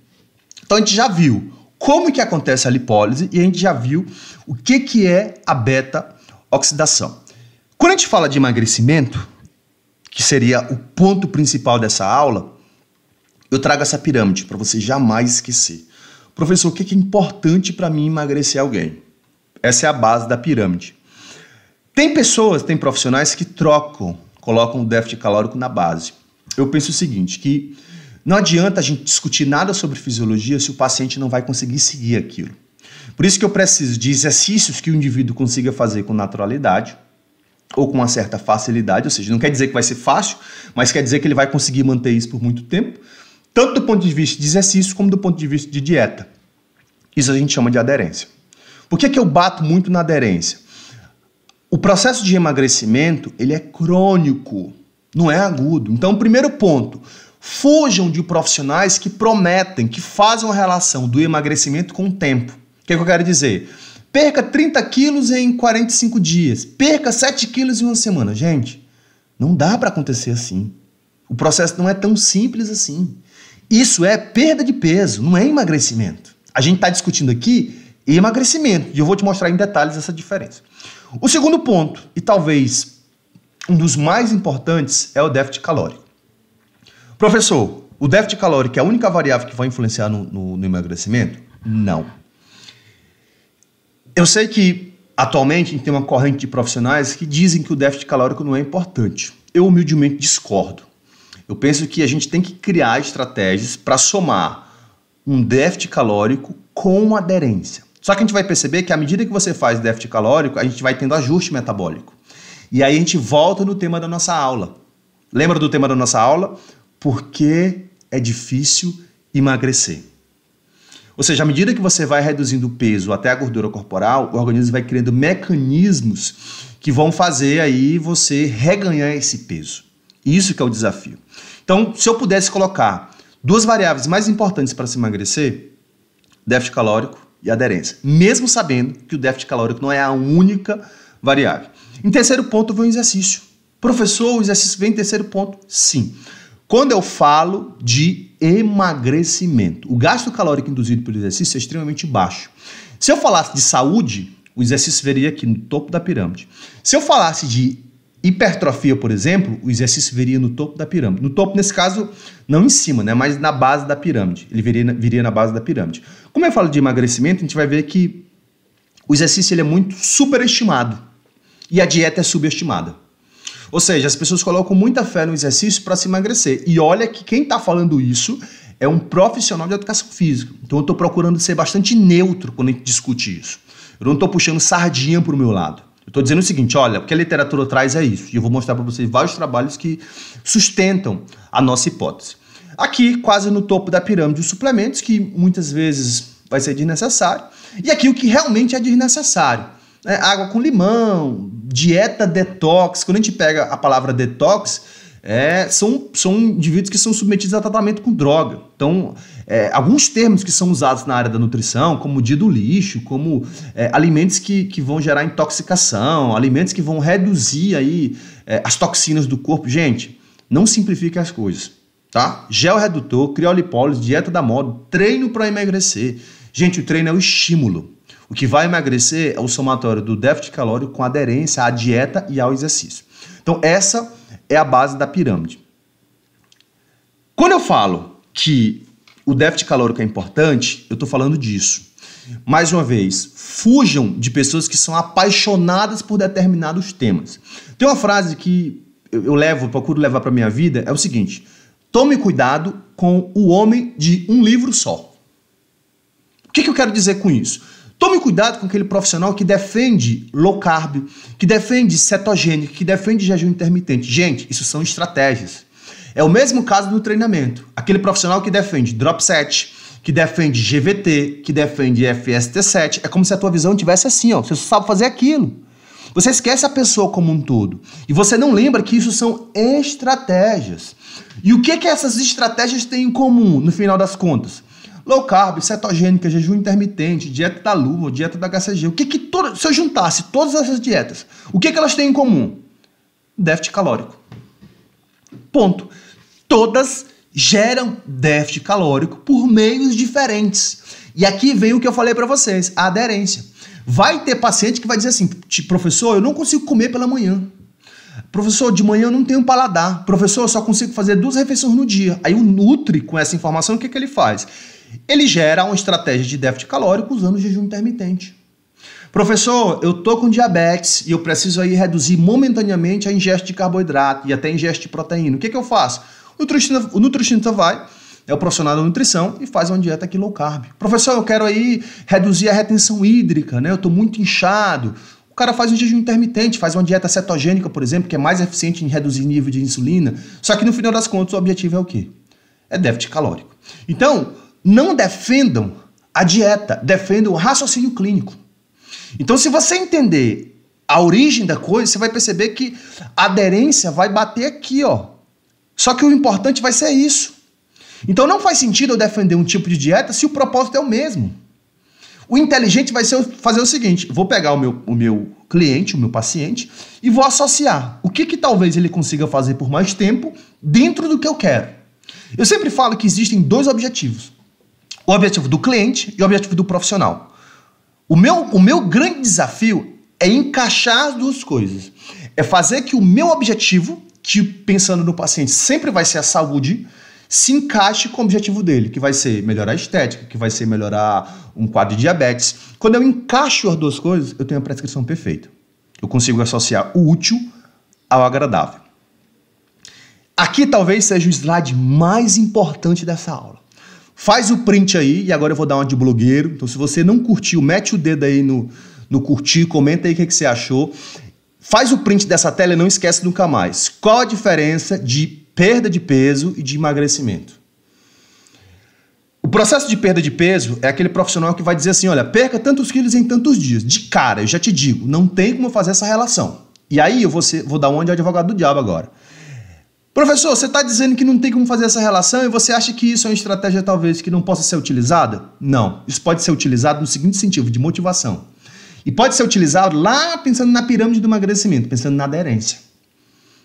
Então a gente já viu como que acontece a lipólise e a gente já viu o que, que é a beta-oxidação. Quando a gente fala de emagrecimento, que seria o ponto principal dessa aula, eu trago essa pirâmide para você jamais esquecer. Professor, o que é importante para mim emagrecer alguém? Essa é a base da pirâmide. Tem pessoas, tem profissionais que trocam, colocam o déficit calórico na base. Eu penso o seguinte, que não adianta a gente discutir nada sobre fisiologia se o paciente não vai conseguir seguir aquilo. Por isso que eu preciso de exercícios que o indivíduo consiga fazer com naturalidade ou com uma certa facilidade, ou seja, não quer dizer que vai ser fácil, mas quer dizer que ele vai conseguir manter isso por muito tempo, tanto do ponto de vista de exercício como do ponto de vista de dieta. Isso a gente chama de aderência. Por que, é que eu bato muito na aderência? O processo de emagrecimento ele é crônico, não é agudo. Então, primeiro ponto, Fujam de profissionais que prometem, que fazem a relação do emagrecimento com o tempo. O que, é que eu quero dizer? Perca 30 quilos em 45 dias, perca 7 quilos em uma semana. Gente, não dá para acontecer assim. O processo não é tão simples assim. Isso é perda de peso, não é emagrecimento. A gente está discutindo aqui emagrecimento, e eu vou te mostrar em detalhes essa diferença. O segundo ponto, e talvez um dos mais importantes, é o déficit calórico. Professor, o déficit calórico é a única variável que vai influenciar no, no, no emagrecimento? Não. Eu sei que atualmente a gente tem uma corrente de profissionais que dizem que o déficit calórico não é importante. Eu humildemente discordo. Eu penso que a gente tem que criar estratégias para somar um déficit calórico com aderência. Só que a gente vai perceber que à medida que você faz déficit calórico, a gente vai tendo ajuste metabólico. E aí a gente volta no tema da nossa aula. Lembra do tema da nossa aula? por que é difícil emagrecer. Ou seja, à medida que você vai reduzindo o peso até a gordura corporal, o organismo vai criando mecanismos que vão fazer aí você reganhar esse peso. Isso que é o desafio. Então, se eu pudesse colocar duas variáveis mais importantes para se emagrecer, déficit calórico e aderência, mesmo sabendo que o déficit calórico não é a única variável. Em terceiro ponto, vem o exercício. Professor, o exercício vem em terceiro ponto? Sim. Quando eu falo de emagrecimento, o gasto calórico induzido pelo exercício é extremamente baixo. Se eu falasse de saúde, o exercício veria aqui no topo da pirâmide. Se eu falasse de hipertrofia, por exemplo, o exercício veria no topo da pirâmide. No topo, nesse caso, não em cima, né? mas na base da pirâmide. Ele viria na, viria na base da pirâmide. Como eu falo de emagrecimento, a gente vai ver que o exercício ele é muito superestimado e a dieta é subestimada. Ou seja, as pessoas colocam muita fé no exercício para se emagrecer. E olha que quem está falando isso é um profissional de educação física. Então eu estou procurando ser bastante neutro quando a gente discute isso. Eu não estou puxando sardinha para o meu lado. Eu estou dizendo o seguinte, olha, o que a literatura traz é isso. E eu vou mostrar para vocês vários trabalhos que sustentam a nossa hipótese. Aqui, quase no topo da pirâmide, os suplementos, que muitas vezes vai ser desnecessário. E aqui o que realmente é desnecessário. Né? Água com limão, dieta detox. Quando a gente pega a palavra detox, é, são, são indivíduos que são submetidos a tratamento com droga. Então, é, alguns termos que são usados na área da nutrição, como dia do lixo, como é, alimentos que, que vão gerar intoxicação, alimentos que vão reduzir aí é, as toxinas do corpo. Gente, não simplifique as coisas, tá? Gel redutor, criolipólise, dieta da moda, treino para emagrecer. Gente, o treino é o estímulo. O que vai emagrecer é o somatório do déficit calórico com aderência à dieta e ao exercício. Então, essa é a base da pirâmide. Quando eu falo que o déficit calórico é importante, eu estou falando disso. Mais uma vez, fujam de pessoas que são apaixonadas por determinados temas. Tem uma frase que eu, levo, procuro levar para minha vida, é o seguinte: tome cuidado com o homem de um livro só. O que, que eu quero dizer com isso? Tome cuidado com aquele profissional que defende low carb, que defende cetogênico, que defende jejum intermitente. Gente, isso são estratégias. É o mesmo caso do treinamento. Aquele profissional que defende drop set, que defende GVT, que defende FST7, é como se a tua visão tivesse assim, ó, você só sabe fazer aquilo. Você esquece a pessoa como um todo. E você não lembra que isso são estratégias. E o que que essas estratégias têm em comum no final das contas? Low carb, cetogênica, jejum intermitente, dieta da lua, dieta da HCG. O que que todo, se eu juntasse todas essas dietas, o que que elas têm em comum? Déficit calórico. Ponto. Todas geram déficit calórico por meios diferentes. E aqui vem o que eu falei para vocês, a aderência. Vai ter paciente que vai dizer assim: "Professor, eu não consigo comer pela manhã". Professor, de manhã eu não tenho paladar. Professor, eu só consigo fazer duas refeições no dia. Aí o Nutri, com essa informação, o que, que ele faz? Ele gera uma estratégia de déficit calórico usando o jejum intermitente. Professor, eu tô com diabetes e eu preciso aí reduzir momentaneamente a ingesta de carboidrato e até a ingesta de proteína. O que, é que eu faço? O nutricionista, o nutricionista vai, é o profissional da nutrição e faz uma dieta aqui low carb. Professor, eu quero aí reduzir a retenção hídrica, né? Eu tô muito inchado. O cara faz um jejum intermitente, faz uma dieta cetogênica, por exemplo, que é mais eficiente em reduzir nível de insulina. Só que no final das contas, o objetivo é o quê? É déficit calórico. Então, não defendam a dieta, defendam o raciocínio clínico. Então, se você entender a origem da coisa, você vai perceber que a aderência vai bater aqui, ó. Só que o importante vai ser isso. Então não faz sentido eu defender um tipo de dieta se o propósito é o mesmo. O inteligente vai ser, fazer o seguinte: vou pegar o meu, o meu cliente, o meu paciente, e vou associar o que, que talvez ele consiga fazer por mais tempo dentro do que eu quero. Eu sempre falo que existem dois objetivos: o objetivo do cliente e o objetivo do profissional. O meu, o meu grande desafio é encaixar as duas coisas. É fazer que o meu objetivo, que pensando no paciente sempre vai ser a saúde, se encaixe com o objetivo dele, que vai ser melhorar a estética, que vai ser melhorar um quadro de diabetes. Quando eu encaixo as duas coisas, eu tenho a prescrição perfeita. Eu consigo associar o útil ao agradável. Aqui talvez seja o slide mais importante dessa aula. Faz o print aí e agora eu vou dar uma de blogueiro. Então, se você não curtiu, mete o dedo aí no, no curtir, comenta aí o que, é que você achou. Faz o print dessa tela e não esquece nunca mais. Qual a diferença de perda de peso e de emagrecimento? O processo de perda de peso é aquele profissional que vai dizer assim: olha, perca tantos quilos em tantos dias. De cara, eu já te digo, não tem como fazer essa relação. E aí eu vou, ser, vou dar um de advogado do diabo agora. Professor, você está dizendo que não tem como fazer essa relação e você acha que isso é uma estratégia talvez que não possa ser utilizada? Não. Isso pode ser utilizado no seguinte sentido, de motivação. E pode ser utilizado lá pensando na pirâmide do emagrecimento, pensando na aderência.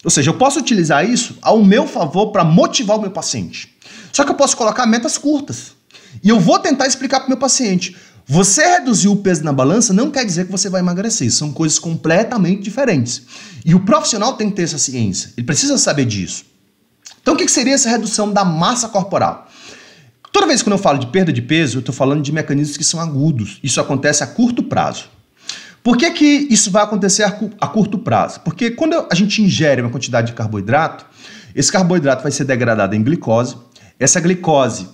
Ou seja, eu posso utilizar isso ao meu favor para motivar o meu paciente. Só que eu posso colocar metas curtas. E eu vou tentar explicar para o meu paciente. Você reduzir o peso na balança não quer dizer que você vai emagrecer, são coisas completamente diferentes. E o profissional tem que ter essa ciência, ele precisa saber disso. Então, o que seria essa redução da massa corporal? Toda vez que eu falo de perda de peso, eu estou falando de mecanismos que são agudos. Isso acontece a curto prazo. Por que, que isso vai acontecer a curto prazo? Porque quando a gente ingere uma quantidade de carboidrato, esse carboidrato vai ser degradado em glicose. Essa glicose,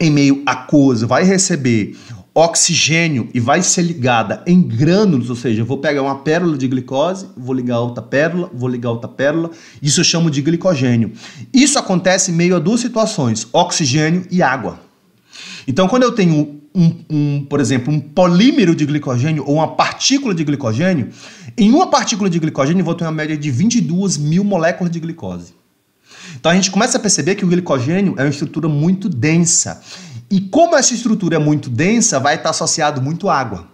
em meio aquoso, vai receber oxigênio e vai ser ligada em grânulos, ou seja, eu vou pegar uma pérola de glicose, vou ligar outra pérola, vou ligar outra pérola, isso eu chamo de glicogênio. Isso acontece em meio a duas situações, oxigênio e água. Então, quando eu tenho um, um, por exemplo, um polímero de glicogênio ou uma partícula de glicogênio, em uma partícula de glicogênio eu vou ter uma média de 22 mil moléculas de glicose. Então a gente começa a perceber que o glicogênio é uma estrutura muito densa e como essa estrutura é muito densa, vai estar associado muito água.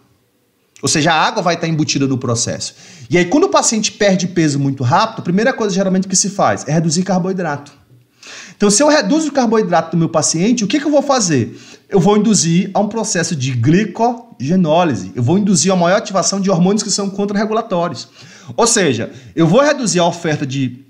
Ou seja, a água vai estar embutida no processo. E aí, quando o paciente perde peso muito rápido, a primeira coisa geralmente que se faz é reduzir carboidrato. Então, se eu reduzo o carboidrato do meu paciente, o que, que eu vou fazer? Eu vou induzir a um processo de glicogenólise. Eu vou induzir a maior ativação de hormônios que são contrarregulatórios. Ou seja, eu vou reduzir a oferta de,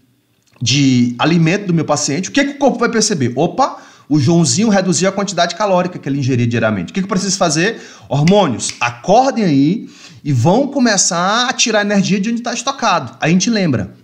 de alimento do meu paciente. O que, que o corpo vai perceber? Opa! o Joãozinho reduzia a quantidade calórica que ele ingeria diariamente. O que, que precisa fazer? Hormônios, acordem aí e vão começar a tirar energia de onde está estocado. Aí a gente lembra.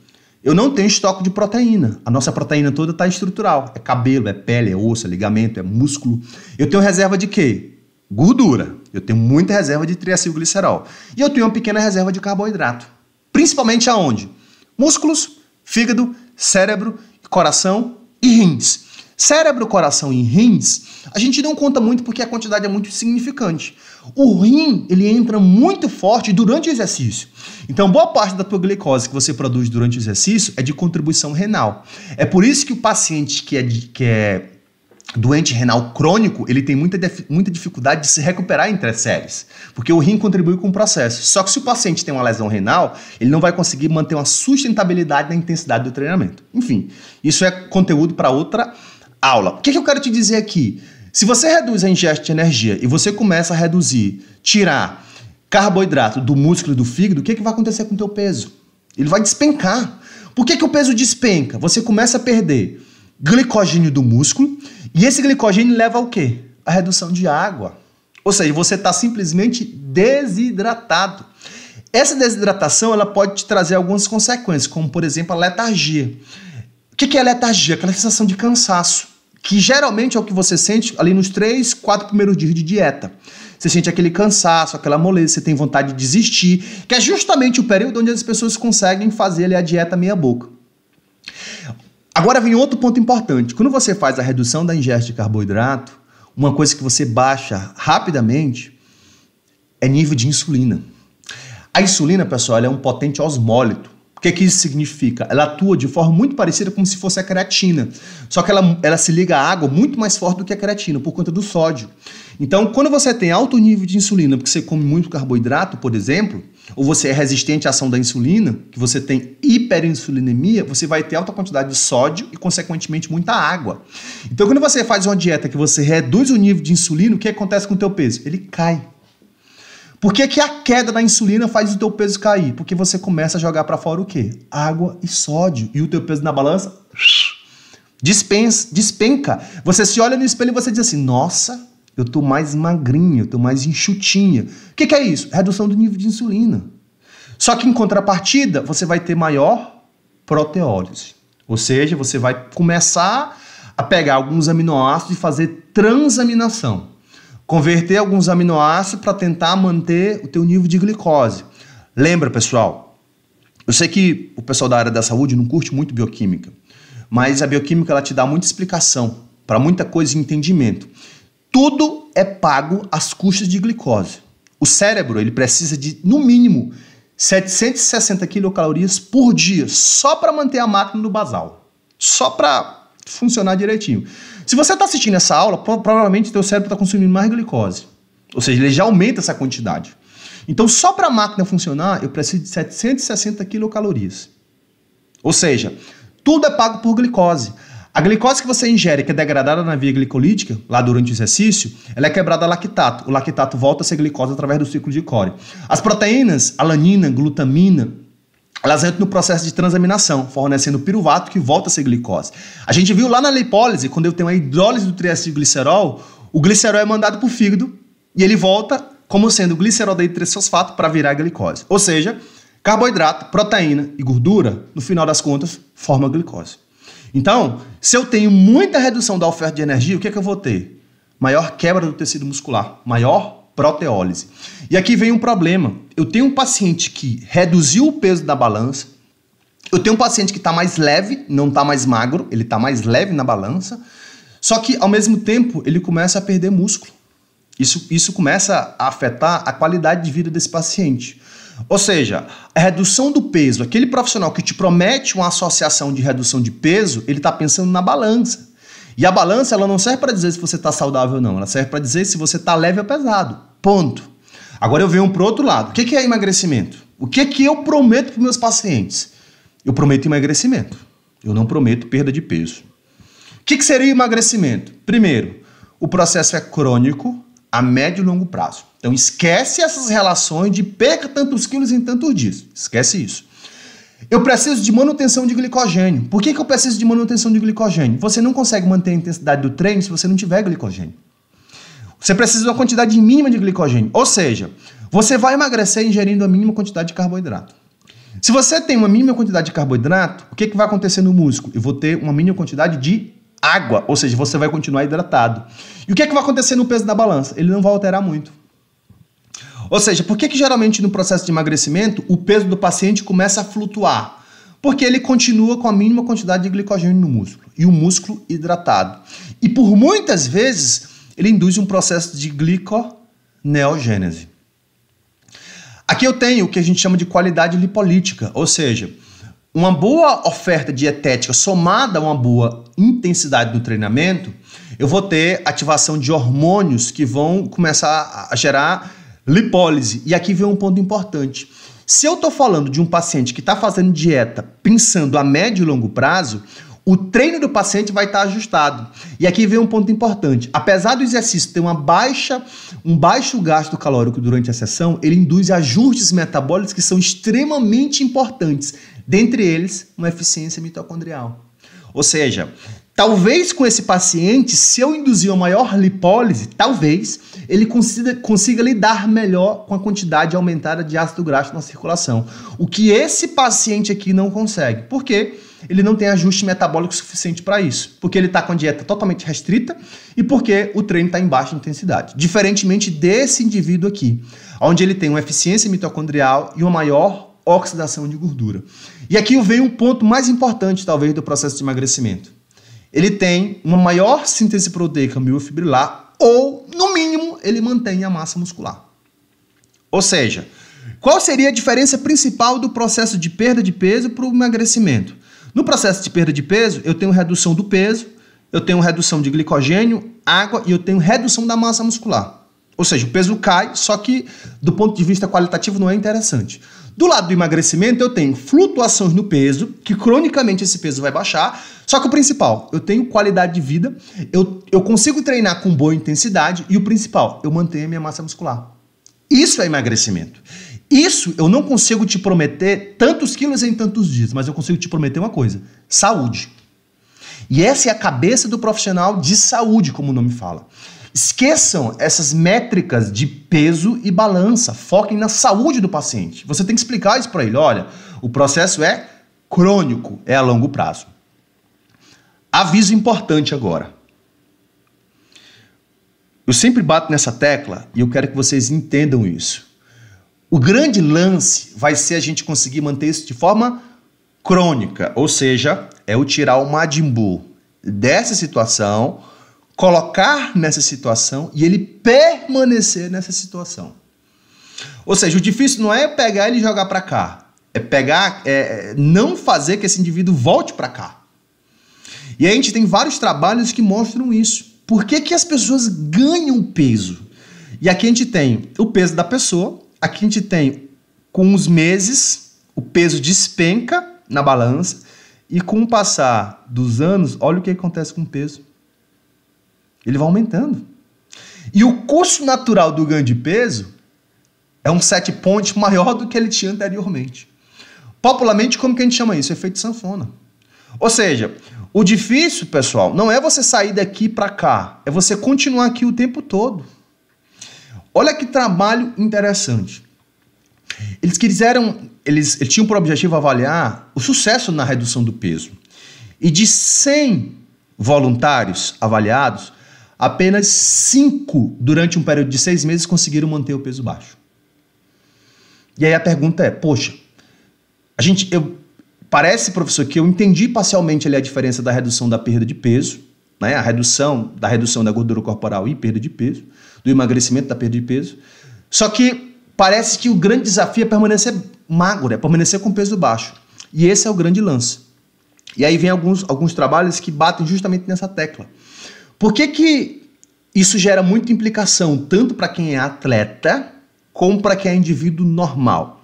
Eu não tenho estoque de proteína. A nossa proteína toda está estrutural. É cabelo, é pele, é osso, é ligamento, é músculo. Eu tenho reserva de quê? Gordura. Eu tenho muita reserva de triacilglicerol. E eu tenho uma pequena reserva de carboidrato. Principalmente aonde? Músculos, fígado, cérebro, coração e rins. Cérebro, coração e rins, a gente não conta muito porque a quantidade é muito significante. O rim, ele entra muito forte durante o exercício. Então, boa parte da tua glicose que você produz durante o exercício é de contribuição renal. É por isso que o paciente que é, que é doente renal crônico, ele tem muita, muita dificuldade de se recuperar entre as séries, porque o rim contribui com o processo. Só que se o paciente tem uma lesão renal, ele não vai conseguir manter uma sustentabilidade na intensidade do treinamento. Enfim, isso é conteúdo para outra aula. O que, é que eu quero te dizer aqui? Se você reduz a ingesta de energia e você começa a reduzir, tirar carboidrato do músculo e do fígado, o que, é que vai acontecer com o teu peso? Ele vai despencar. Por que, que o peso despenca? Você começa a perder glicogênio do músculo e esse glicogênio leva ao quê? A redução de água. Ou seja, você está simplesmente desidratado. Essa desidratação ela pode te trazer algumas consequências, como por exemplo a letargia. O que, que é letargia? Aquela sensação de cansaço que geralmente é o que você sente ali nos três, quatro primeiros dias de dieta. Você sente aquele cansaço, aquela moleza, você tem vontade de desistir, que é justamente o período onde as pessoas conseguem fazer ali, a dieta meia boca. Agora vem outro ponto importante. Quando você faz a redução da ingesta de carboidrato, uma coisa que você baixa rapidamente é nível de insulina. A insulina, pessoal, é um potente osmólito. O que, que isso significa? Ela atua de forma muito parecida como se fosse a creatina, só que ela, ela se liga à água muito mais forte do que a creatina, por conta do sódio. Então, quando você tem alto nível de insulina, porque você come muito carboidrato, por exemplo, ou você é resistente à ação da insulina, que você tem hiperinsulinemia, você vai ter alta quantidade de sódio e, consequentemente, muita água. Então, quando você faz uma dieta que você reduz o nível de insulina, o que acontece com o teu peso? Ele cai. Por que, que a queda da insulina faz o teu peso cair? Porque você começa a jogar para fora o quê? Água e sódio. E o teu peso na balança dispensa, despenca. Você se olha no espelho e você diz assim: nossa, eu tô mais magrinha, eu tô mais enxutinha. O que, que é isso? Redução do nível de insulina. Só que em contrapartida, você vai ter maior proteólise. Ou seja, você vai começar a pegar alguns aminoácidos e fazer transaminação converter alguns aminoácidos para tentar manter o teu nível de glicose. Lembra, pessoal? Eu sei que o pessoal da área da saúde não curte muito bioquímica, mas a bioquímica ela te dá muita explicação para muita coisa e entendimento. Tudo é pago às custas de glicose. O cérebro ele precisa de no mínimo 760 quilocalorias por dia só para manter a máquina no basal, só para funcionar direitinho. Se você está assistindo essa aula, provavelmente seu cérebro está consumindo mais glicose. Ou seja, ele já aumenta essa quantidade. Então, só para a máquina funcionar, eu preciso de 760 quilocalorias. Ou seja, tudo é pago por glicose. A glicose que você ingere, que é degradada na via glicolítica, lá durante o exercício, ela é quebrada a lactato. O lactato volta a ser glicose através do ciclo de Core. As proteínas, alanina, glutamina, elas entram no processo de transaminação, fornecendo piruvato que volta a ser glicose. A gente viu lá na lipólise, quando eu tenho a hidrólise do triacilglicerol, o glicerol é mandado para o fígado e ele volta como sendo glicerol de trisfosfato para virar glicose. Ou seja, carboidrato, proteína e gordura, no final das contas, forma glicose. Então, se eu tenho muita redução da oferta de energia, o que, é que eu vou ter? Maior quebra do tecido muscular, maior proteólise. E aqui vem um problema. Eu tenho um paciente que reduziu o peso da balança, eu tenho um paciente que está mais leve, não está mais magro, ele está mais leve na balança, só que ao mesmo tempo ele começa a perder músculo. Isso, isso começa a afetar a qualidade de vida desse paciente. Ou seja, a redução do peso, aquele profissional que te promete uma associação de redução de peso, ele está pensando na balança. E a balança ela não serve para dizer se você está saudável ou não, ela serve para dizer se você está leve ou pesado. Ponto. Agora eu venho para o outro lado. O que, que é emagrecimento? O que, que eu prometo para meus pacientes? Eu prometo emagrecimento. Eu não prometo perda de peso. O que, que seria emagrecimento? Primeiro, o processo é crônico a médio e longo prazo. Então esquece essas relações de perca tantos quilos em tantos dias. Esquece isso. Eu preciso de manutenção de glicogênio. Por que, que eu preciso de manutenção de glicogênio? Você não consegue manter a intensidade do treino se você não tiver glicogênio. Você precisa de uma quantidade mínima de glicogênio. Ou seja, você vai emagrecer ingerindo a mínima quantidade de carboidrato. Se você tem uma mínima quantidade de carboidrato, o que, que vai acontecer no músculo? Eu vou ter uma mínima quantidade de água, ou seja, você vai continuar hidratado. E o que, que vai acontecer no peso da balança? Ele não vai alterar muito. Ou seja, por que, que geralmente no processo de emagrecimento o peso do paciente começa a flutuar? Porque ele continua com a mínima quantidade de glicogênio no músculo e o músculo hidratado. E por muitas vezes ele induz um processo de gliconeogênese. Aqui eu tenho o que a gente chama de qualidade lipolítica, ou seja, uma boa oferta dietética somada a uma boa intensidade do treinamento, eu vou ter ativação de hormônios que vão começar a gerar lipólise. E aqui vem um ponto importante. Se eu estou falando de um paciente que está fazendo dieta pensando a médio e longo prazo, o treino do paciente vai estar ajustado. E aqui vem um ponto importante. Apesar do exercício ter uma baixa, um baixo gasto calórico durante a sessão, ele induz ajustes metabólicos que são extremamente importantes, dentre eles, uma eficiência mitocondrial. Ou seja, Talvez com esse paciente, se eu induzir uma maior lipólise, talvez ele consiga, consiga, lidar melhor com a quantidade aumentada de ácido graxo na circulação. O que esse paciente aqui não consegue. Por quê? Porque ele não tem ajuste metabólico suficiente para isso, porque ele está com a dieta totalmente restrita e porque o treino está em baixa intensidade. Diferentemente desse indivíduo aqui, onde ele tem uma eficiência mitocondrial e uma maior oxidação de gordura. E aqui vem um ponto mais importante, talvez, do processo de emagrecimento. Ele tem uma maior síntese proteica miofibrilar ou, no mínimo, ele mantém a massa muscular. Ou seja, qual seria a diferença principal do processo de perda de peso para o emagrecimento? No processo de perda de peso, eu tenho redução do peso, eu tenho redução de glicogênio, água e eu tenho redução da massa muscular. Ou seja, o peso cai, só que do ponto de vista qualitativo não é interessante. Do lado do emagrecimento, eu tenho flutuações no peso, que cronicamente esse peso vai baixar. Só que o principal, eu tenho qualidade de vida, eu, eu consigo treinar com boa intensidade e o principal, eu mantenho a minha massa muscular. Isso é emagrecimento. Isso eu não consigo te prometer tantos quilos em tantos dias, mas eu consigo te prometer uma coisa: saúde. E essa é a cabeça do profissional de saúde, como o nome fala. Esqueçam essas métricas de peso e balança, foquem na saúde do paciente. Você tem que explicar isso para ele: olha, o processo é crônico, é a longo prazo. Aviso importante agora. Eu sempre bato nessa tecla e eu quero que vocês entendam isso. O grande lance vai ser a gente conseguir manter isso de forma crônica, ou seja, é o tirar o Majin Buu dessa situação, colocar nessa situação e ele permanecer nessa situação. Ou seja, o difícil não é pegar ele e jogar para cá, é pegar, é, é, não fazer que esse indivíduo volte para cá. E a gente tem vários trabalhos que mostram isso. Por que, que as pessoas ganham peso? E aqui a gente tem o peso da pessoa, Aqui a gente tem, com uns meses, o peso despenca na balança, e com o passar dos anos, olha o que acontece com o peso. Ele vai aumentando. E o custo natural do ganho de peso é um set point maior do que ele tinha anteriormente. Popularmente, como que a gente chama isso? Efeito sanfona. Ou seja, o difícil, pessoal, não é você sair daqui para cá, é você continuar aqui o tempo todo. Olha que trabalho interessante. Eles quiseram, eles, eles tinham por objetivo avaliar o sucesso na redução do peso. E de 100 voluntários avaliados, apenas 5 durante um período de 6 meses conseguiram manter o peso baixo. E aí a pergunta é: poxa, a gente, eu, parece, professor, que eu entendi parcialmente ali a diferença da redução da perda de peso né? a redução da redução da gordura corporal e perda de peso, do emagrecimento da perda de peso. Só que parece que o grande desafio é permanecer magro, é permanecer com peso baixo. E esse é o grande lance. E aí vem alguns, alguns trabalhos que batem justamente nessa tecla. Por que, que isso gera muita implicação, tanto para quem é atleta, como para quem é indivíduo normal?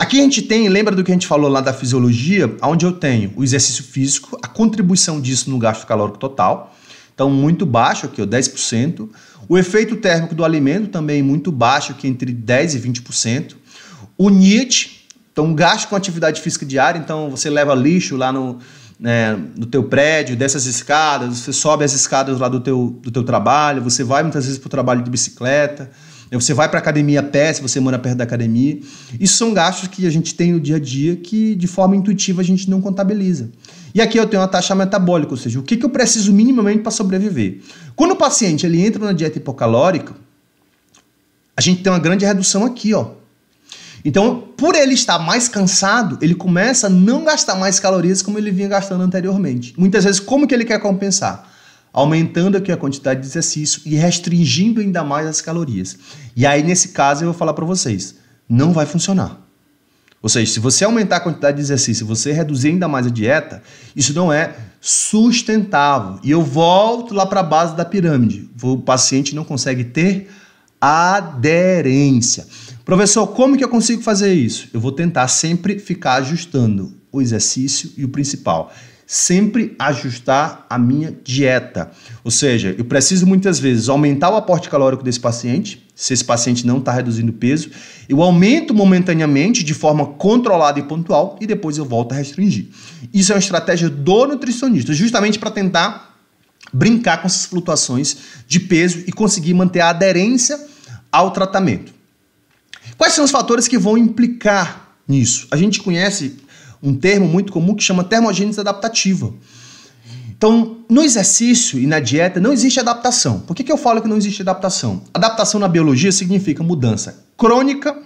Aqui a gente tem, lembra do que a gente falou lá da fisiologia, onde eu tenho o exercício físico, a contribuição disso no gasto calórico total, então muito baixo aqui, ó, 10%. O efeito térmico do alimento também muito baixo, aqui entre 10% e 20%. O NIT, então gasto com atividade física diária, então você leva lixo lá no, né, no teu prédio, dessas escadas, você sobe as escadas lá do teu, do teu trabalho, você vai muitas vezes para o trabalho de bicicleta, né, você vai para academia a pé, se você mora perto da academia. Isso são gastos que a gente tem no dia a dia que, de forma intuitiva, a gente não contabiliza. E aqui eu tenho uma taxa metabólica, ou seja, o que, que eu preciso minimamente para sobreviver. Quando o paciente ele entra na dieta hipocalórica, a gente tem uma grande redução aqui, ó. Então, por ele estar mais cansado, ele começa a não gastar mais calorias como ele vinha gastando anteriormente. Muitas vezes, como que ele quer compensar? aumentando aqui a quantidade de exercício e restringindo ainda mais as calorias. E aí, nesse caso, eu vou falar para vocês, não vai funcionar. Ou seja, se você aumentar a quantidade de exercício, você reduzir ainda mais a dieta, isso não é sustentável. E eu volto lá para a base da pirâmide. O paciente não consegue ter aderência. Professor, como que eu consigo fazer isso? Eu vou tentar sempre ficar ajustando o exercício e o principal sempre ajustar a minha dieta. Ou seja, eu preciso muitas vezes aumentar o aporte calórico desse paciente, se esse paciente não está reduzindo peso, eu aumento momentaneamente de forma controlada e pontual e depois eu volto a restringir. Isso é uma estratégia do nutricionista, justamente para tentar brincar com essas flutuações de peso e conseguir manter a aderência ao tratamento. Quais são os fatores que vão implicar nisso? A gente conhece um termo muito comum que chama termogênese adaptativa. Então, no exercício e na dieta não existe adaptação. Por que, que eu falo que não existe adaptação? Adaptação na biologia significa mudança crônica,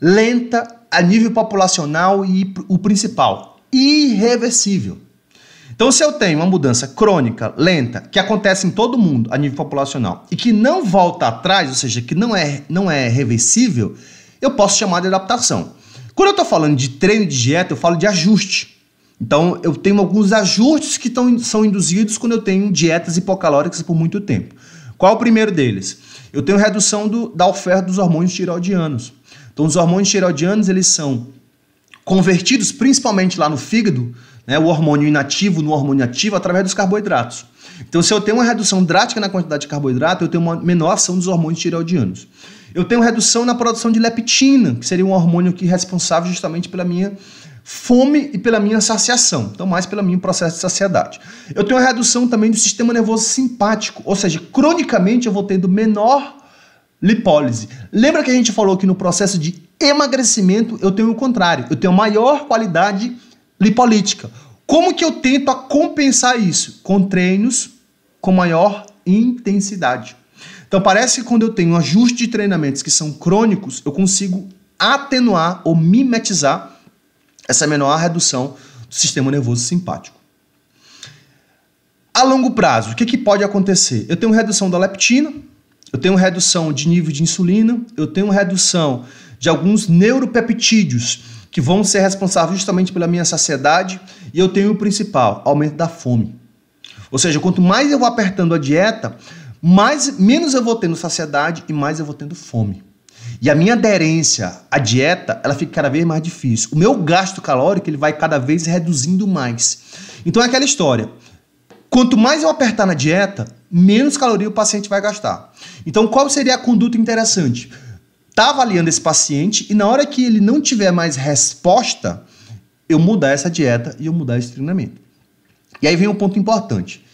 lenta, a nível populacional e o principal, irreversível. Então, se eu tenho uma mudança crônica, lenta, que acontece em todo mundo a nível populacional e que não volta atrás, ou seja, que não é, não é reversível, eu posso chamar de adaptação. Quando eu estou falando de treino de dieta, eu falo de ajuste. Então, eu tenho alguns ajustes que tão, são induzidos quando eu tenho dietas hipocalóricas por muito tempo. Qual é o primeiro deles? Eu tenho redução do, da oferta dos hormônios tiroidianos. Então, os hormônios tiroidianos, eles são convertidos principalmente lá no fígado, né, o hormônio inativo no hormônio ativo, através dos carboidratos. Então, se eu tenho uma redução drástica na quantidade de carboidrato, eu tenho uma menor ação dos hormônios tireoidianos. Eu tenho redução na produção de leptina, que seria um hormônio que é responsável justamente pela minha fome e pela minha saciação, então mais pelo meu processo de saciedade. Eu tenho a redução também do sistema nervoso simpático, ou seja, cronicamente eu vou tendo menor lipólise. Lembra que a gente falou que no processo de emagrecimento eu tenho o contrário, eu tenho maior qualidade lipolítica. Como que eu tento compensar isso? Com treinos com maior intensidade. Então parece que quando eu tenho ajuste de treinamentos que são crônicos, eu consigo atenuar ou mimetizar essa menor redução do sistema nervoso simpático. A longo prazo, o que, que pode acontecer? Eu tenho redução da leptina, eu tenho redução de nível de insulina, eu tenho redução de alguns neuropeptídeos que vão ser responsáveis justamente pela minha saciedade e eu tenho o principal, aumento da fome. Ou seja, quanto mais eu vou apertando a dieta, mais, menos eu vou tendo saciedade e mais eu vou tendo fome. E a minha aderência à dieta, ela fica cada vez mais difícil. O meu gasto calórico, ele vai cada vez reduzindo mais. Então é aquela história. Quanto mais eu apertar na dieta, menos caloria o paciente vai gastar. Então qual seria a conduta interessante? Tá avaliando esse paciente e na hora que ele não tiver mais resposta, eu mudar essa dieta e eu mudar esse treinamento. E aí vem um ponto importante.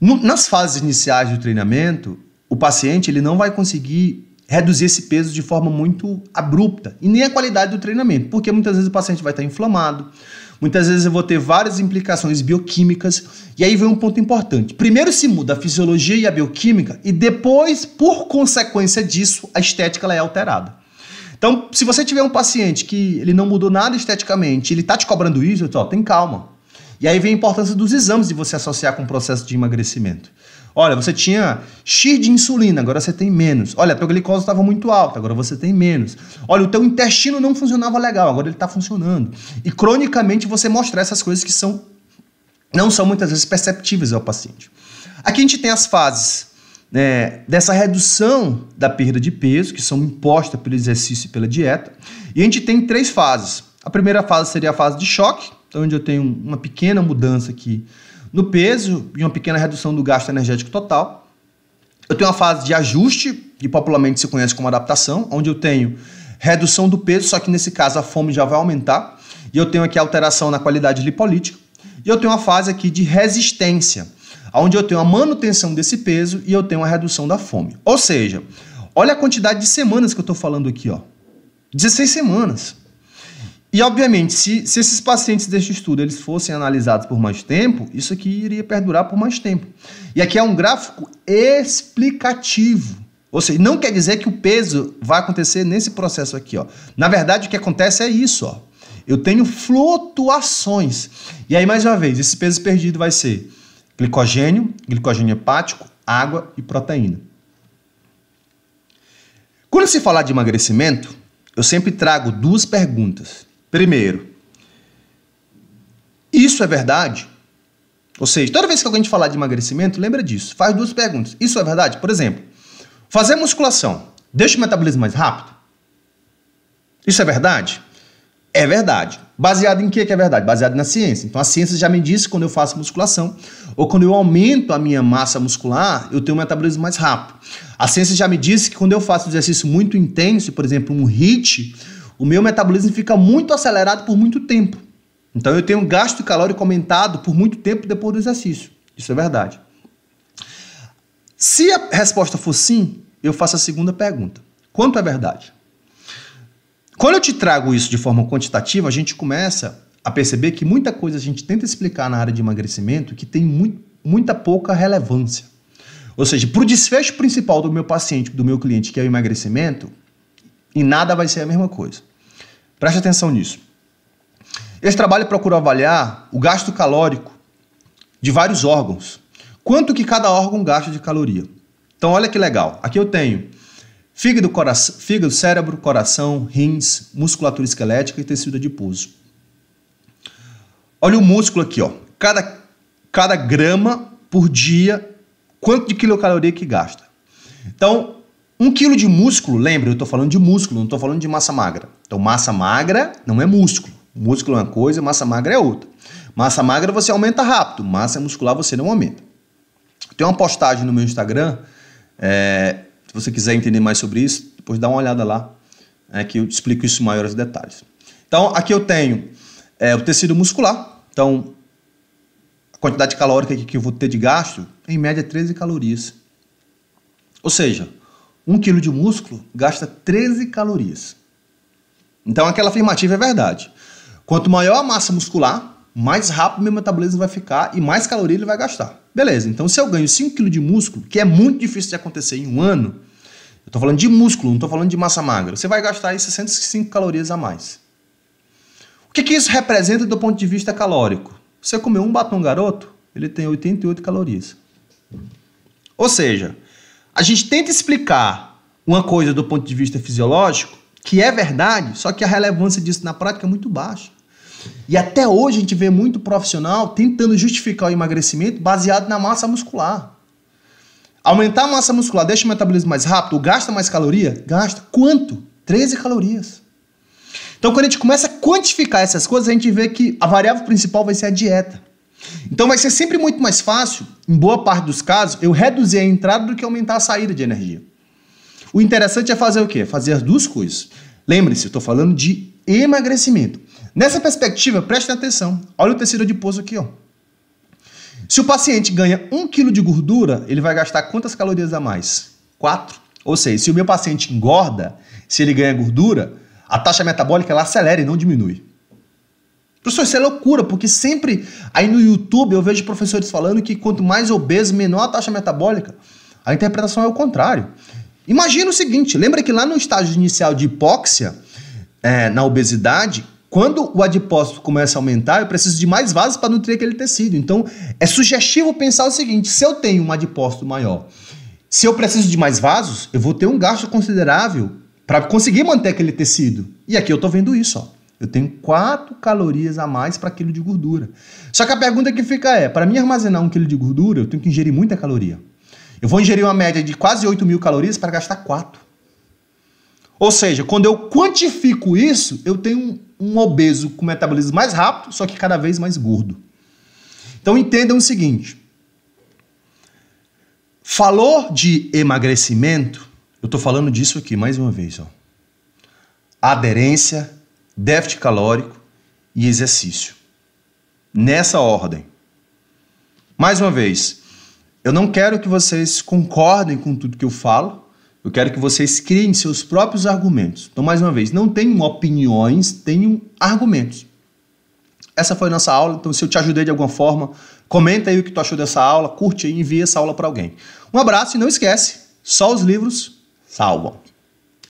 No, nas fases iniciais do treinamento, o paciente ele não vai conseguir reduzir esse peso de forma muito abrupta e nem a qualidade do treinamento, porque muitas vezes o paciente vai estar inflamado, muitas vezes eu vou ter várias implicações bioquímicas, e aí vem um ponto importante. Primeiro se muda a fisiologia e a bioquímica, e depois, por consequência disso, a estética ela é alterada. Então, se você tiver um paciente que ele não mudou nada esteticamente, ele está te cobrando isso, então, ó, tem calma. E aí vem a importância dos exames de você associar com o processo de emagrecimento. Olha, você tinha X de insulina, agora você tem menos. Olha, a tua glicose estava muito alta, agora você tem menos. Olha, o teu intestino não funcionava legal, agora ele está funcionando. E cronicamente você mostrar essas coisas que são não são muitas vezes perceptíveis ao paciente. Aqui a gente tem as fases né, dessa redução da perda de peso, que são impostas pelo exercício e pela dieta. E a gente tem três fases. A primeira fase seria a fase de choque, então, onde eu tenho uma pequena mudança aqui no peso e uma pequena redução do gasto energético total. Eu tenho uma fase de ajuste, que popularmente se conhece como adaptação, onde eu tenho redução do peso, só que nesse caso a fome já vai aumentar, e eu tenho aqui alteração na qualidade lipolítica, e eu tenho uma fase aqui de resistência, onde eu tenho a manutenção desse peso e eu tenho a redução da fome. Ou seja, olha a quantidade de semanas que eu estou falando aqui, ó. 16 semanas. E, obviamente, se, se esses pacientes deste estudo eles fossem analisados por mais tempo, isso aqui iria perdurar por mais tempo. E aqui é um gráfico explicativo. Ou seja, não quer dizer que o peso vai acontecer nesse processo aqui. Ó. Na verdade, o que acontece é isso. Ó. Eu tenho flutuações. E aí, mais uma vez, esse peso perdido vai ser glicogênio, glicogênio hepático, água e proteína. Quando se falar de emagrecimento, eu sempre trago duas perguntas. Primeiro, isso é verdade? Ou seja, toda vez que alguém te falar de emagrecimento, lembra disso. Faz duas perguntas. Isso é verdade? Por exemplo, fazer musculação deixa o metabolismo mais rápido? Isso é verdade? É verdade. Baseado em que que é verdade? Baseado na ciência. Então a ciência já me disse que quando eu faço musculação ou quando eu aumento a minha massa muscular, eu tenho um metabolismo mais rápido. A ciência já me disse que quando eu faço exercício muito intenso, por exemplo, um HIIT, o meu metabolismo fica muito acelerado por muito tempo. Então eu tenho um gasto calórico aumentado por muito tempo depois do exercício. Isso é verdade. Se a resposta for sim, eu faço a segunda pergunta. Quanto é verdade? Quando eu te trago isso de forma quantitativa, a gente começa a perceber que muita coisa a gente tenta explicar na área de emagrecimento que tem muito, muita pouca relevância. Ou seja, para o desfecho principal do meu paciente, do meu cliente, que é o emagrecimento, e nada vai ser a mesma coisa. Preste atenção nisso. Esse trabalho procurou avaliar o gasto calórico de vários órgãos. Quanto que cada órgão gasta de caloria? Então olha que legal. Aqui eu tenho fígado, coração, fígado cérebro, coração, rins, musculatura esquelética e tecido adiposo. Olha o músculo aqui, ó. Cada, cada grama por dia, quanto de quilocaloria que gasta. Então, um quilo de músculo, lembra, eu estou falando de músculo, não estou falando de massa magra. Então, massa magra não é músculo. Músculo é uma coisa, massa magra é outra. Massa magra você aumenta rápido, massa muscular você não aumenta. Tem uma postagem no meu Instagram, é, se você quiser entender mais sobre isso, depois dá uma olhada lá, é, que eu explico isso em maiores detalhes. Então, aqui eu tenho é, o tecido muscular, então a quantidade calórica que eu vou ter de gasto, em média 13 calorias. Ou seja, 1 quilo de músculo gasta 13 calorias. Então aquela afirmativa é verdade. Quanto maior a massa muscular, mais rápido meu metabolismo vai ficar e mais caloria ele vai gastar. Beleza, então se eu ganho 5 kg de músculo, que é muito difícil de acontecer em um ano, eu estou falando de músculo, não estou falando de massa magra, você vai gastar aí 605 calorias a mais. O que, que isso representa do ponto de vista calórico? Você comeu um batom garoto, ele tem 88 calorias. Ou seja, a gente tenta explicar uma coisa do ponto de vista fisiológico, que é verdade, só que a relevância disso na prática é muito baixa. E até hoje a gente vê muito profissional tentando justificar o emagrecimento baseado na massa muscular. Aumentar a massa muscular deixa o metabolismo mais rápido, gasta mais caloria? Gasta. Quanto? 13 calorias. Então, quando a gente começa a quantificar essas coisas, a gente vê que a variável principal vai ser a dieta. Então vai ser sempre muito mais fácil, em boa parte dos casos, eu reduzir a entrada do que aumentar a saída de energia. O interessante é fazer o quê? Fazer as duas coisas. Lembre-se, eu estou falando de emagrecimento. Nessa perspectiva, preste atenção. Olha o tecido adiposo aqui, ó. Se o paciente ganha 1 kg de gordura, ele vai gastar quantas calorias a mais? 4. Ou seja, se o meu paciente engorda, se ele ganha gordura, a taxa metabólica ela acelera e não diminui. Professor, isso é loucura, porque sempre aí no YouTube eu vejo professores falando que quanto mais obeso, menor a taxa metabólica. A interpretação é o contrário. Imagina o seguinte: lembra que lá no estágio inicial de hipóxia, é, na obesidade, quando o adipócito começa a aumentar, eu preciso de mais vasos para nutrir aquele tecido. Então, é sugestivo pensar o seguinte: se eu tenho um adipócito maior, se eu preciso de mais vasos, eu vou ter um gasto considerável para conseguir manter aquele tecido. E aqui eu estou vendo isso. Ó. Eu tenho 4 calorias a mais para quilo de gordura. Só que a pergunta que fica é: para mim armazenar um quilo de gordura, eu tenho que ingerir muita caloria. Eu vou ingerir uma média de quase 8 mil calorias para gastar 4. Ou seja, quando eu quantifico isso, eu tenho um, um obeso com metabolismo mais rápido, só que cada vez mais gordo. Então entendam o seguinte: falou de emagrecimento, eu estou falando disso aqui mais uma vez, ó. Aderência déficit calórico e exercício. Nessa ordem. Mais uma vez, eu não quero que vocês concordem com tudo que eu falo, eu quero que vocês criem seus próprios argumentos. Então, mais uma vez, não tenham opiniões, tenham argumentos. Essa foi a nossa aula, então se eu te ajudei de alguma forma, comenta aí o que tu achou dessa aula, curte aí, envia essa aula para alguém. Um abraço e não esquece, só os livros salvam.